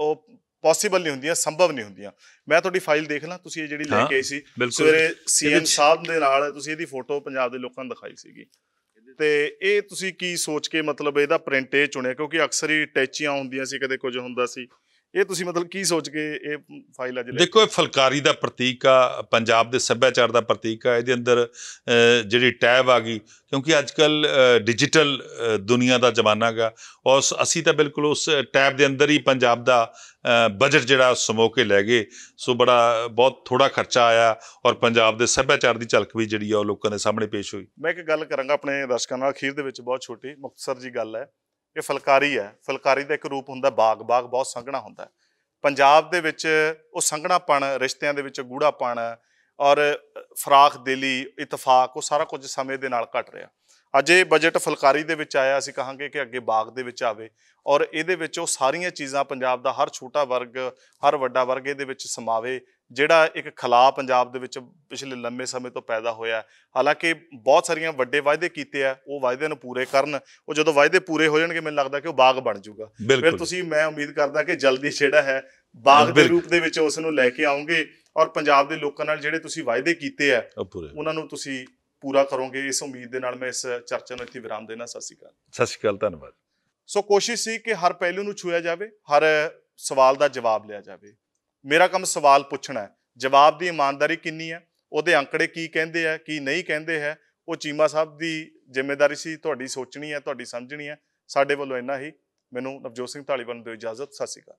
ਉਹ ਪੋਸੀਬਲ ਨਹੀਂ ਹੁੰਦੀਆਂ ਸੰਭਵ ਨਹੀਂ ਹੁੰਦੀਆਂ ਮੈਂ ਤੁਹਾਡੀ ਫਾਈਲ ਦੇਖ ਲਾਂ ਤੁਸੀਂ ਇਹ ਜਿਹੜੀ ਲੈ ਕੇ ਆਈ ਸੀ ਸਵੇਰੇ ਸੀਐਮ ਸਾਹਿਬ ਦੇ ਨਾਲ ਤੁਸੀਂ ਇਹਦੀ ਫੋਟੋ ਪੰਜਾਬ ਦੇ ਲੋਕਾਂ ਨੂੰ ਦਿਖਾਈ ਸੀਗੀ ਤੇ ਇਹ ਤੁਸੀਂ ਕੀ ਸੋਚ ਕੇ ਮਤਲਬ ਇਹਦਾ ਪ੍ਰਿੰਟ ਇਹ ਚੁਣਿਆ ਕਿਉਂਕਿ ਅਕਸਰ ਹੀ ਟੈਚੀਆਂ ਹੁੰਦੀਆਂ ਸੀ ਕਦੇ ਕੁਝ ਹੁੰਦਾ ਸੀ ਇਹ ਤੁਸੀਂ ਮਤਲਬ ਕੀ ਸੋਚ ਕੇ ਇਹ ਫਾਈਲ ਅੱਜ ਲੈ ਦੇਖੋ ਇਹ ਫਲਕਾਰੀ ਦਾ ਪ੍ਰਤੀਕ ਆ ਪੰਜਾਬ ਦੇ ਸੱਭਿਆਚਾਰ ਦਾ ਪ੍ਰਤੀਕ ਆ ਇਹਦੇ ਅੰਦਰ ਜਿਹੜੀ ਟੈਬ ਆ ਗਈ ਕਿਉਂਕਿ ਅੱਜ ਕੱਲ ਡਿਜੀਟਲ ਦੁਨੀਆ ਦਾ ਜ਼ਮਾਨਾ ਗਾ ਔਰ ਅਸੀਂ ਤਾਂ ਬਿਲਕੁਲ ਉਸ ਟੈਬ ਦੇ ਅੰਦਰ ਹੀ ਪੰਜਾਬ ਦਾ ਬਜਟ ਜਿਹੜਾ ਸਮੋ ਕੇ ਲੈ ਗਏ ਸੋ ਬੜਾ ਬਹੁਤ ਥੋੜਾ ਖਰਚਾ ਆਇਆ ਔਰ ਪੰਜਾਬ ਦੇ ਸੱਭਿਆਚਾਰ ਦੀ ਝਲਕ ਵੀ ਜਿਹੜੀ ਆ ਉਹ ਲੋਕਾਂ ਦੇ ਸਾਹਮਣੇ ਪੇਸ਼ ਹੋਈ ਮੈਂ ਇੱਕ ਗੱਲ ਕਰਾਂਗਾ ਆਪਣੇ ਦਰਸ਼ਕਾਂ ਨਾਲ ਅਖੀਰ ਦੇ ਵਿੱਚ ਬਹੁਤ ਛੋਟੀ ਮੁਖਤਸਰ ਜੀ ਗੱਲ ਹੈ ਇਹ ਫਲਕਾਰੀ ਹੈ ਫਲਕਾਰੀ ਦਾ ਇੱਕ ਰੂਪ ਹੁੰਦਾ ਬਾਗ ਬਾਗ ਬਹੁਤ ਸੰਘਣਾ ਹੁੰਦਾ ਪੰਜਾਬ ਦੇ ਵਿੱਚ ਉਹ ਸੰਘਣਾਪਣ ਰਿਸ਼ਤਿਆਂ ਦੇ ਵਿੱਚ ਗੂੜਾਪਣ ਔਰ ਫਰਾਖ ਦਿਲੀ ਇਤਫਾਕ ਉਹ ਸਾਰਾ ਕੁਝ ਸਮੇਂ ਦੇ ਨਾਲ ਘਟ ਰਿਹਾ ਅੱਜ ਇਹ ਬਜਟ ਫਲਕਾਰੀ ਦੇ ਵਿੱਚ ਆਇਆ ਅਸੀਂ ਕਹਾਂਗੇ ਕਿ ਅੱਗੇ ਬਾਗ ਦੇ ਵਿੱਚ ਆਵੇ ਔਰ ਇਹਦੇ ਵਿੱਚ ਉਹ ਸਾਰੀਆਂ ਚੀਜ਼ਾਂ ਪੰਜਾਬ ਦਾ ਹਰ ਛੋਟਾ ਵਰਗ ਹਰ ਵੱਡਾ ਵਰਗ ਇਹਦੇ ਵਿੱਚ ਸਮਾਵੇ ਜਿਹੜਾ ਇੱਕ ਖਲਾ ਪੰਜਾਬ ਦੇ ਵਿੱਚ ਪਿਛਲੇ ਲੰਮੇ ਸਮੇਂ ਤੋਂ ਪੈਦਾ ਹੋਇਆ ਹਾਲਾਂਕਿ ਬਹੁਤ ਸਾਰੀਆਂ ਵੱਡੇ ਵਾਅਦੇ ਕੀਤੇ ਆ ਉਹ ਵਾਅਦਿਆਂ ਨੂੰ ਪੂਰੇ ਕਰਨ ਉਹ ਜਦੋਂ ਵਾਅਦੇ ਪੂਰੇ ਹੋ ਜਾਣਗੇ ਮੈਨੂੰ ਲੱਗਦਾ ਕਿ ਉਹ ਬਾਗ ਬਣ ਜਾਊਗਾ ਫਿਰ ਤੁਸੀਂ ਮੈਂ ਉਮੀਦ ਕਰਦਾ ਕਿ ਜਲਦੀ ਜਿਹੜਾ ਹੈ ਬਾਗ ਦੇ ਰੂਪ ਦੇ ਵਿੱਚ ਉਸ ਨੂੰ ਲੈ ਕੇ ਆਉਂਗੇ ਔਰ ਪੰਜਾਬ ਦੇ ਲੋਕਾਂ ਨਾਲ ਜਿਹੜੇ ਤੁਸੀਂ ਵਾਅਦੇ ਕੀਤੇ ਆ ਉਹਨਾਂ ਨੂੰ ਤੁਸੀਂ ਪੂਰਾ ਕਰੋਗੇ ਇਸ ਉਮੀਦ ਦੇ ਨਾਲ ਮੈਂ ਇਸ ਚਰਚਾ ਨੂੰ ਇੱਥੇ ਵਿਰਾਮ ਦੇਣਾ ਸਤਿ ਸ਼੍ਰੀ ਅਕਾਲ ਸਤਿ ਸ਼੍ਰੀ ਅਕਾਲ ਧੰਨਵਾਦ ਸੋ ਕੋਸ਼ਿਸ਼ ਸੀ ਕਿ ਹਰ ਪਹਿਲੂ ਨੂੰ ਛੂਇਆ ਜਾਵੇ ਹਰ ਸਵਾਲ ਦਾ ਜਵਾਬ ਲਿਆ ਜਾਵੇ ਮੇਰਾ ਕੰਮ ਸਵਾਲ ਪੁੱਛਣਾ ਹੈ ਜਵਾਬ ਦੀ ਇਮਾਨਦਾਰੀ ਕਿੰਨੀ ਹੈ ਉਹਦੇ ਅੰਕੜੇ ਕੀ ਕਹਿੰਦੇ ਆ ਕੀ ਨਹੀਂ ਕਹਿੰਦੇ ਹੈ ਉਹ ਚੀਮਾ ਸਾਹਿਬ ਦੀ ਜ਼ਿੰਮੇਵਾਰੀ ਸੀ ਤੁਹਾਡੀ ਸੋਚਣੀ ਹੈ ਤੁਹਾਡੀ ਸਮਝਣੀ ਹੈ ਸਾਡੇ ਵੱਲੋਂ ਇੰਨਾ ਹੀ ਮੈਨੂੰ ਨਵਜੋਤ ਸਿੰਘ ਢਾਲੀਵਾਲ ਨੂੰ ਦਿਓ ਇਜਾਜ਼ਤ ਸਤਿ ਸ਼੍ਰੀ ਅਕਾਲ